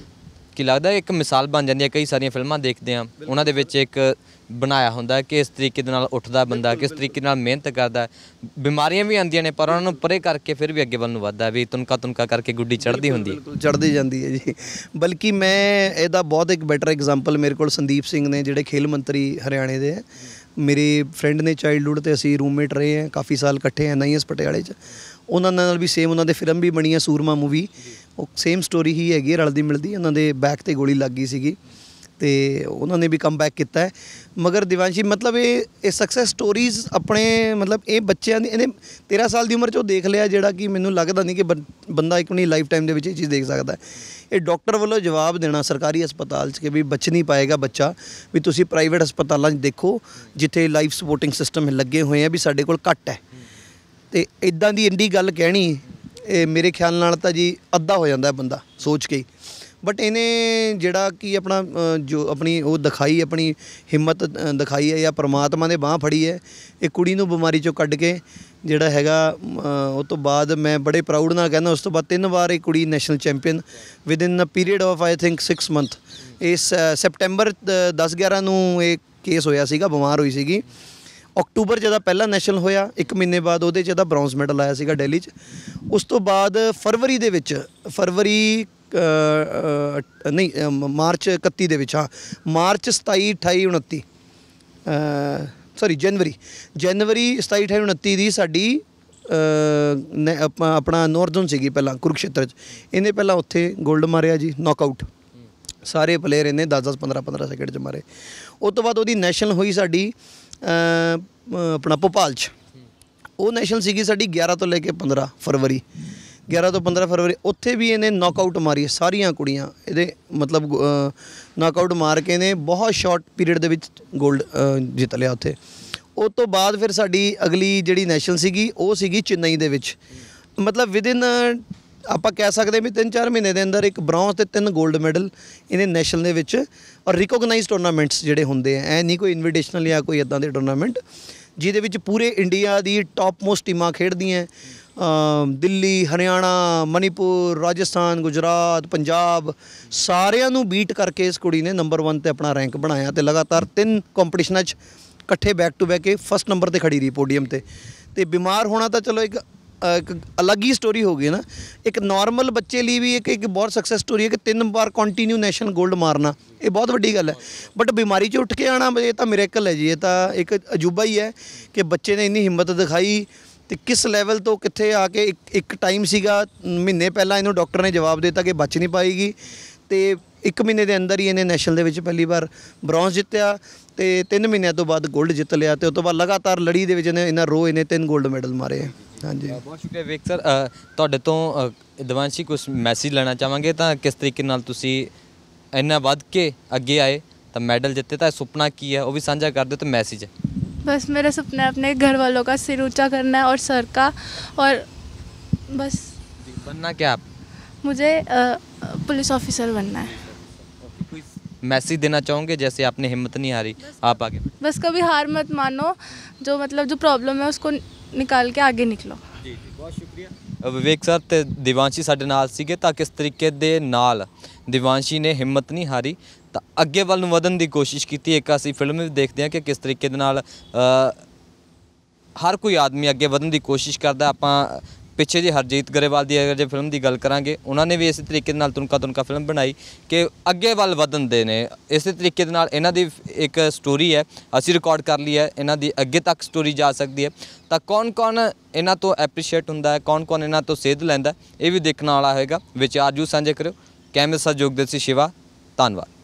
Speaker 3: ਕਿ ਲੱਗਦਾ ਇੱਕ ਮਿਸਾਲ ਬਣ ਜਾਂਦੀ ਹੈ ਕਈ ਸਾਰੀਆਂ ਫਿਲਮਾਂ ਦੇਖਦੇ ਆ ਉਹਨਾਂ ਦੇ ਵਿੱਚ ਇੱਕ ਬਣਾਇਆ ਹੁੰਦਾ ਕਿ ਇਸ ਤਰੀਕੇ ਦੇ ਨਾਲ ਉੱਠਦਾ ਬੰਦਾ ਕਿਸ ਤਰੀਕੇ ਨਾਲ ਮਿਹਨਤ ਕਰਦਾ ਬਿਮਾਰੀਆਂ ਵੀ ਆਉਂਦੀਆਂ ਨੇ ਪਰ ਉਹਨਾਂ ਨੂੰ ਪਰੇ ਕਰਕੇ ਫਿਰ ਵੀ ਅੱਗੇ ਵੱਲ ਨੂੰ ਵੱਧਦਾ ਵੀ ਤੁਨਕਾ ਤੁਨਕਾ ਕਰਕੇ ਗੁੱਡੀ ਚੜਦੀ ਹੁੰਦੀ
Speaker 1: ਚੜਦੀ ਜਾਂਦੀ ਹੈ ਜੀ ਬਲਕਿ ਮੈਂ ਇਹਦਾ ਬਹੁਤ ਇੱਕ ਬੈਟਰ ਐਗਜ਼ਾਮਪਲ ਮੇਰੇ ਕੋਲ ਸੰਦੀਪ ਸਿੰਘ ਨੇ ਜਿਹੜੇ ਖੇਲ ਮੰਤਰੀ ਹਰਿਆਣੇ ਦੇ ਹੈ ਮੇਰੇ ਫਰੈਂਡ ਨੇ ਚਾਈਲਡਹੂਡ ਤੇ ਅਸੀਂ ਰੂਮਮੇਟ ਰਹੇ ਹਾਂ ਕਾਫੀ ਸਾਲ ਇਕੱਠੇ ਹਾਂ ਇਸ ਪਟਿਆਲੇ 'ਚ ਉਹਨਾਂ ਨਾਲ ਵੀ ਸੇਮ ਉਹਨਾਂ ਦੇ ਫਿਲਮ ਵੀ ਬਣੀ ਹੈ ਸੂਰਮਾ ਮੂਵੀ ਉਹ ਸੇਮ ਸਟੋਰੀ ਹੀ ਹੈਗੀ ਰਲਦੀ ਮਿਲਦੀ ਉਹਨਾਂ ਦੇ ਬੈਕ ਤੇ ਗੋਲੀ ਲੱਗ ਗਈ ਸੀਗੀ ਤੇ ਉਹਨਾਂ ਨੇ ਵੀ ਕਮਬੈਕ ਕੀਤਾ ਹੈ ਮਗਰ ਦਿਵਾਂਸ਼ੀ ਮਤਲਬ ਇਹ ਇਹ ਸਕਸੈਸ ਸਟੋਰੀਜ਼ ਆਪਣੇ ਮਤਲਬ ਇਹ ਬੱਚਿਆਂ ਦੀ ਇਹਨੇ 13 ਸਾਲ ਦੀ ਉਮਰ 'ਚ ਉਹ ਦੇਖ ਲਿਆ ਜਿਹੜਾ ਕਿ ਮੈਨੂੰ ਲੱਗਦਾ ਨਹੀਂ ਕਿ ਬੰਦਾ ਇੱਕ ਨਹੀਂ ਲਾਈਫ ਟਾਈਮ ਦੇ ਵਿੱਚ ਇਹ ਚੀਜ਼ ਦੇਖ ਸਕਦਾ ਇਹ ਡਾਕਟਰ ਵੱਲੋਂ ਜਵਾਬ ਦੇਣਾ ਸਰਕਾਰੀ ਹਸਪਤਾਲ 'ਚ ਕਿ ਵੀ ਬਚ ਨਹੀਂ ਪਾਏਗਾ ਬੱਚਾ ਵੀ ਤੁਸੀਂ ਪ੍ਰਾਈਵੇਟ ਹਸਪਤਾਲਾਂ 'ਚ ਦੇਖੋ ਜਿੱਥੇ ਲਾਈਫ ਸਪੋਰਟਿੰਗ ਸਿਸਟਮ ਲੱਗੇ ਹੋਏ ਆ ਵੀ ਸਾਡੇ ਕੋਲ ਘੱਟ ਹੈ ਤੇ ਇਦਾਂ ਦੀ ਇੰਡੀ ਗੱਲ ਕਹਿਣੀ ਇਹ ਮੇਰੇ ਖਿਆਲ ਨਾਲ ਤਾਂ ਜੀ ਅੱਧਾ ਹੋ ਜਾਂਦਾ ਬੰਦਾ ਸੋਚ ਕੇ ਬਟ ਇਹਨੇ ਜਿਹੜਾ ਕੀ ਆਪਣਾ ਜੋ ਆਪਣੀ ਉਹ ਦਿਖਾਈ ਆਪਣੀ ਹਿੰਮਤ ਦਿਖਾਈ ਹੈ ਜਾਂ ਪ੍ਰਮਾਤਮਾ ਦੇ ਬਾਹ ਫੜੀ ਹੈ ਇਹ ਕੁੜੀ ਨੂੰ ਬਿਮਾਰੀ ਚੋਂ ਕੱਢ ਕੇ ਜਿਹੜਾ ਹੈਗਾ ਉਹ ਤੋਂ ਬਾਅਦ ਮੈਂ ਬੜੇ ਪ੍ਰਾਊਡ ਨਾਲ ਕਹਿੰਦਾ ਉਸ ਤੋਂ ਬਾਅਦ ਤਿੰਨ ਵਾਰ ਇਹ ਕੁੜੀ national champion within a period of I think 6 month ਇਸ ਸੈਪਟੈਂਬਰ 10 11 ਨੂੰ ਇਹ ਕੇਸ ਹੋਇਆ ਸੀਗਾ ਬਿਮਾਰ ਹੋਈ ਸੀਗੀ ਅਕਤੂਬਰ ਜਿਹਦਾ ਪਹਿਲਾ ਨੈਸ਼ਨਲ ਹੋਇਆ 1 ਮਹੀਨੇ ਬਾਅਦ ਉਹਦੇ ਚ ਇਹਦਾ ਬ੍ਰੌਂਜ਼ ਮੈਡਲ ਆਇਆ ਸੀਗਾ ਦਿੱਲੀ 'ਚ ਉਸ ਤੋਂ ਬਾਅਦ ਫਰਵਰੀ ਦੇ ਵਿੱਚ ਫਰਵਰੀ ਨਹੀਂ ਮਾਰਚ 31 ਦੇ ਵਿੱਚ ਹਾਂ ਮਾਰਚ 27 28 29 ਸੌਰੀ ਜਨਵਰੀ ਜਨਵਰੀ 27 28 29 ਦੀ ਸਾਡੀ ਆਪਣਾ ਨੌਰਥਨ ਸੀਗੀ ਪਹਿਲਾਂ ਕੁਰਕਸ਼ੇਤਰ ਚ ਇਹਨੇ ਪਹਿਲਾਂ ਉੱਥੇ 골ਡ ਮਾਰਿਆ ਜੀ ਨੌਕਆਊਟ ਸਾਰੇ ਪਲੇਅਰ ਇਹਨੇ 10 10 15 15 ਸੈਕਿੰਡ ਚ ਮਾਰੇ ਉਸ ਤੋਂ ਬਾਅਦ ਉਹਦੀ ਨੈਸ਼ਨਲ ਹੋਈ ਸਾਡੀ ਆਪਣਾ ਭੋਪਾਲ ਚ ਉਹ ਨੈਸ਼ਨਲ ਸੀਗੀ ਸਾਡੀ 11 ਤੋਂ ਲੈ ਕੇ 15 ਫਰਵਰੀ 11 ਤੋਂ 15 ਫਰਵਰੀ ਉੱਥੇ ਵੀ ਇਹਨੇ ਨੌਕਆਊਟ ਮਾਰੀ ਸਾਰੀਆਂ ਕੁੜੀਆਂ ਇਹਦੇ ਮਤਲਬ ਨੌਕਆਊਟ ਮਾਰ ਕੇ ਨੇ ਬਹੁਤ ਸ਼ਾਰਟ ਪੀਰੀਅਡ ਦੇ ਵਿੱਚ 골ਡ ਜਿੱਤ ਲਿਆ ਉੱਥੇ ਉਸ ਤੋਂ ਬਾਅਦ ਫਿਰ ਸਾਡੀ ਅਗਲੀ ਜਿਹੜੀ ਨੈਸ਼ਨਲ ਸੀਗੀ ਉਹ ਸੀਗੀ ਚੇਨਈ ਦੇ ਵਿੱਚ ਮਤਲਬ ਵਿਦਿਨ ਆਪਾਂ ਕਹਿ ਸਕਦੇ ਵੀ 3-4 ਮਹੀਨੇ ਦੇ ਅੰਦਰ ਇੱਕ ਬ੍ਰੌਂਜ਼ ਤੇ ਤਿੰਨ 골ਡ ਮੈਡਲ ਇਹਨੇ ਨੈਸ਼ਨਲ ਦੇ ਵਿੱਚ ਔਰ ਰਿਕੋਗਨਾਈਜ਼ਡ ਟੂਰਨਾਮੈਂਟਸ ਜਿਹੜੇ ਹੁੰਦੇ ਆ ਐ ਨਹੀਂ ਕੋਈ ਇਨਵੀਟੇਸ਼ਨਲ ਜਾਂ ਕੋਈ ਇਦਾਂ ਦੇ ਟੂਰਨਾਮੈਂਟ ਜਿਹਦੇ ਵਿੱਚ ਪੂਰੇ ਇੰਡੀਆ ਦੀ ਟਾਪ ਮੋਸਟ ਟੀਮਾਂ ਖੇਡਦੀਆਂ ਦਿੱਲੀ ਹਰਿਆਣਾ ਮਨੀਪੁਰ ਰਾਜਸਥਾਨ ਗੁਜਰਾਤ ਪੰਜਾਬ ਸਾਰਿਆਂ ਨੂੰ ਬੀਟ ਕਰਕੇ ਇਸ ਕੁੜੀ ਨੇ ਨੰਬਰ 1 ਤੇ ਆਪਣਾ ਰੈਂਕ ਬਣਾਇਆ ਤੇ ਲਗਾਤਾਰ ਤਿੰਨ ਕੰਪੀਟੀਸ਼ਨਾਂ 'ਚ ਇਕੱਠੇ back to back first number ਤੇ ਖੜੀ ਰਹੀ ਪੋਡੀਅਮ ਤੇ ਤੇ ਬਿਮਾਰ ਹੋਣਾ ਤਾਂ ਚਲੋ ਇੱਕ ਇੱਕ ਅਲੱਗ ਹੀ ਸਟੋਰੀ ਹੋ ਗਈ ਨਾ ਇੱਕ ਨਾਰਮਲ ਬੱਚੇ ਲਈ ਵੀ ਇੱਕ ਇੱਕ ਬਹੁਤ ਸਕਸੈਸ ਸਟੋਰੀ ਹੈ ਕਿ ਤਿੰਨ ਵਾਰ ਕੰਟੀਨਿਊ ਨੈਸ਼ਨਲ 골ਡ ਮਾਰਨਾ ਇਹ ਬਹੁਤ ਵੱਡੀ ਗੱਲ ਹੈ ਬਟ ਬਿਮਾਰੀ 'ਚ ਉੱਠ ਕੇ ਆਣਾ ਇਹ ਤਾਂ ਮਿਰੇਕਲ ਹੈ ਜੀ ਇਹ ਤਾਂ ਇੱਕ ਅਜੂਬਾ ਹੀ ਹੈ ਕਿ ਬੱਚੇ ਨੇ ਇੰਨੀ ਹਿੰਮਤ ਦਿਖਾਈ ਤੇ ਕਿਸ ਲੈਵਲ ਤੋਂ ਕਿੱਥੇ ਆ ਕੇ ਇੱਕ ਇੱਕ ਟਾਈਮ ਸੀਗਾ ਮਹੀਨੇ ਪਹਿਲਾਂ ਇਹਨੂੰ ਡਾਕਟਰ ਨੇ ਜਵਾਬ ਦਿੱਤਾ ਕਿ ਬਚ ਨਹੀਂ ਪਾਏਗੀ ਤੇ ਇੱਕ ਮਹੀਨੇ ਦੇ ਅੰਦਰ ਹੀ ਇਹਨੇ ਨੈਸ਼ਨਲ ਦੇ ਵਿੱਚ ਪਹਿਲੀ ਵਾਰ ਬ੍ਰੌਂਜ਼ ਜਿੱਤਿਆ ਤੇ 3 ਮਹੀਨਿਆਂ ਤੋਂ ਬਾਅਦ 골ਡ ਜਿੱਤ ਲਿਆ ਤੇ ਉਸ ਤੋਂ ਬਾਅਦ ਲਗਾਤਾਰ ਲੜੀ ਦੇ ਵਿੱਚ ਇਹਨੇ ਇਹਨਾਂ ਰੋ ਇਹਨੇ ਤਿੰਨ 골ਡ ਮੈਡਲ ਮਾਰੇ ਹਾਂਜੀ
Speaker 3: ਬਹੁਤ ਸ਼ੁਕਰੀਆ ਵੇਖ ਸਰ ਤੁਹਾਡੇ ਤੋਂ ਦਿਵਾਂਸ਼ੀ ਕੁਝ ਮੈਸੇਜ ਲੈਣਾ ਚਾਹਾਂਗੇ ਤਾਂ ਕਿਸ ਤਰੀਕੇ ਨਾਲ ਤੁਸੀਂ ਇੰਨਾ ਵੱਧ ਕੇ ਅੱਗੇ ਆਏ ਤਾਂ ਮੈਡਲ ਜਿੱਤੇ ਤਾਂ ਸੁਪਨਾ ਕੀ ਹੈ ਉਹ ਵੀ ਸਾਂਝਾ ਕਰ ਦਿਓ ਤੇ ਮੈਸੇਜ
Speaker 2: बस मेरा सपना है अपने घर वालों का सिर ऊंचा करना है और सर का और बस बनना क्या आप मुझे पुलिस ऑफिसर बनना है
Speaker 3: मैसेज देना चाहोगे जैसे आपने हिम्मत नहीं हारी आप आगे
Speaker 2: बस कभी हार मत मानो जो मतलब जो प्रॉब्लम है उसको निकाल के आगे निकलो ਜੀ ਜੀ ਬਹੁਤ ਸ਼ੁਕਰੀਆ
Speaker 3: ਵਿਵੇਕ ਸਰ ਤੇ ਦਿਵਾਂਸ਼ੀ ਸਾਡੇ ਨਾਲ ਸੀਗੇ ਤਾਂ ਕਿਸ ਤਰੀਕੇ ਦੇ ਨਾਲ ਦਿਵਾਂਸ਼ੀ ਨੇ ਹਿੰਮਤ ਨਹੀਂ ਤਾਂ ਅੱਗੇ ਵੱਲ ਨੂੰ ਵਧਣ ਦੀ ਕੋਸ਼ਿਸ਼ ਕੀਤੀ ਇੱਕ ਅਸੀਂ ਫਿਲਮ ਵੀ ਦੇਖਦੇ ਹਾਂ ਕਿ ਕਿਸ ਤਰੀਕੇ ਦੇ ਨਾਲ ਹਰ ਕੋਈ ਆਦਮੀ ਅੱਗੇ ਵਧਣ ਦੀ ਕੋਸ਼ਿਸ਼ ਕਰਦਾ ਆਪਾਂ ਪਿੱਛੇ ਜੇ ਹਰਜੀਤ ਗਰੇਵਾਲ ਦੀ ਅਗਰ ਜੇ ਫਿਲਮ ਦੀ ਗੱਲ ਕਰਾਂਗੇ ਉਹਨਾਂ ਨੇ ਵੀ ਇਸੇ ਤਰੀਕੇ ਦੇ ਨਾਲ ਤੁਨਕਾ ਤੁਨਕਾ ਫਿਲਮ ਬਣਾਈ ਕਿ ਅੱਗੇ ਵੱਲ ਵਧਣ ਦੇ ਨੇ ਇਸੇ ਤਰੀਕੇ ਦੇ ਨਾਲ ਇਹਨਾਂ ਦੀ ਇੱਕ ਸਟੋਰੀ ਹੈ ਅਸੀਂ ਰਿਕਾਰਡ ਕਰ ਲਈ ਹੈ ਇਹਨਾਂ ਦੀ ਅੱਗੇ ਤੱਕ ਸਟੋਰੀ ਜਾ ਸਕਦੀ ਹੈ ਤਾਂ ਕੌਣ-ਕੌਣ ਇਹਨਾਂ ਤੋਂ ਐਪਰੀਸ਼ੀਏਟ ਹੁੰਦਾ ਹੈ ਕੌਣ-ਕੌਣ ਇਹਨਾਂ ਤੋਂ ਸੇਧ ਲੈਂਦਾ ਇਹ ਵੀ ਦੇਖਣ ਵਾਲਾ ਹੋਏਗਾ ਵਿਚਾਰ ਜੂ ਸਾਂਝੇ ਕਰਿਓ ਕੈਮਰਾ ਸਹਿਯੋਗ ਦੇ ਸੀ ਸ਼ਿਵਾ ਧੰਨਵਾਦ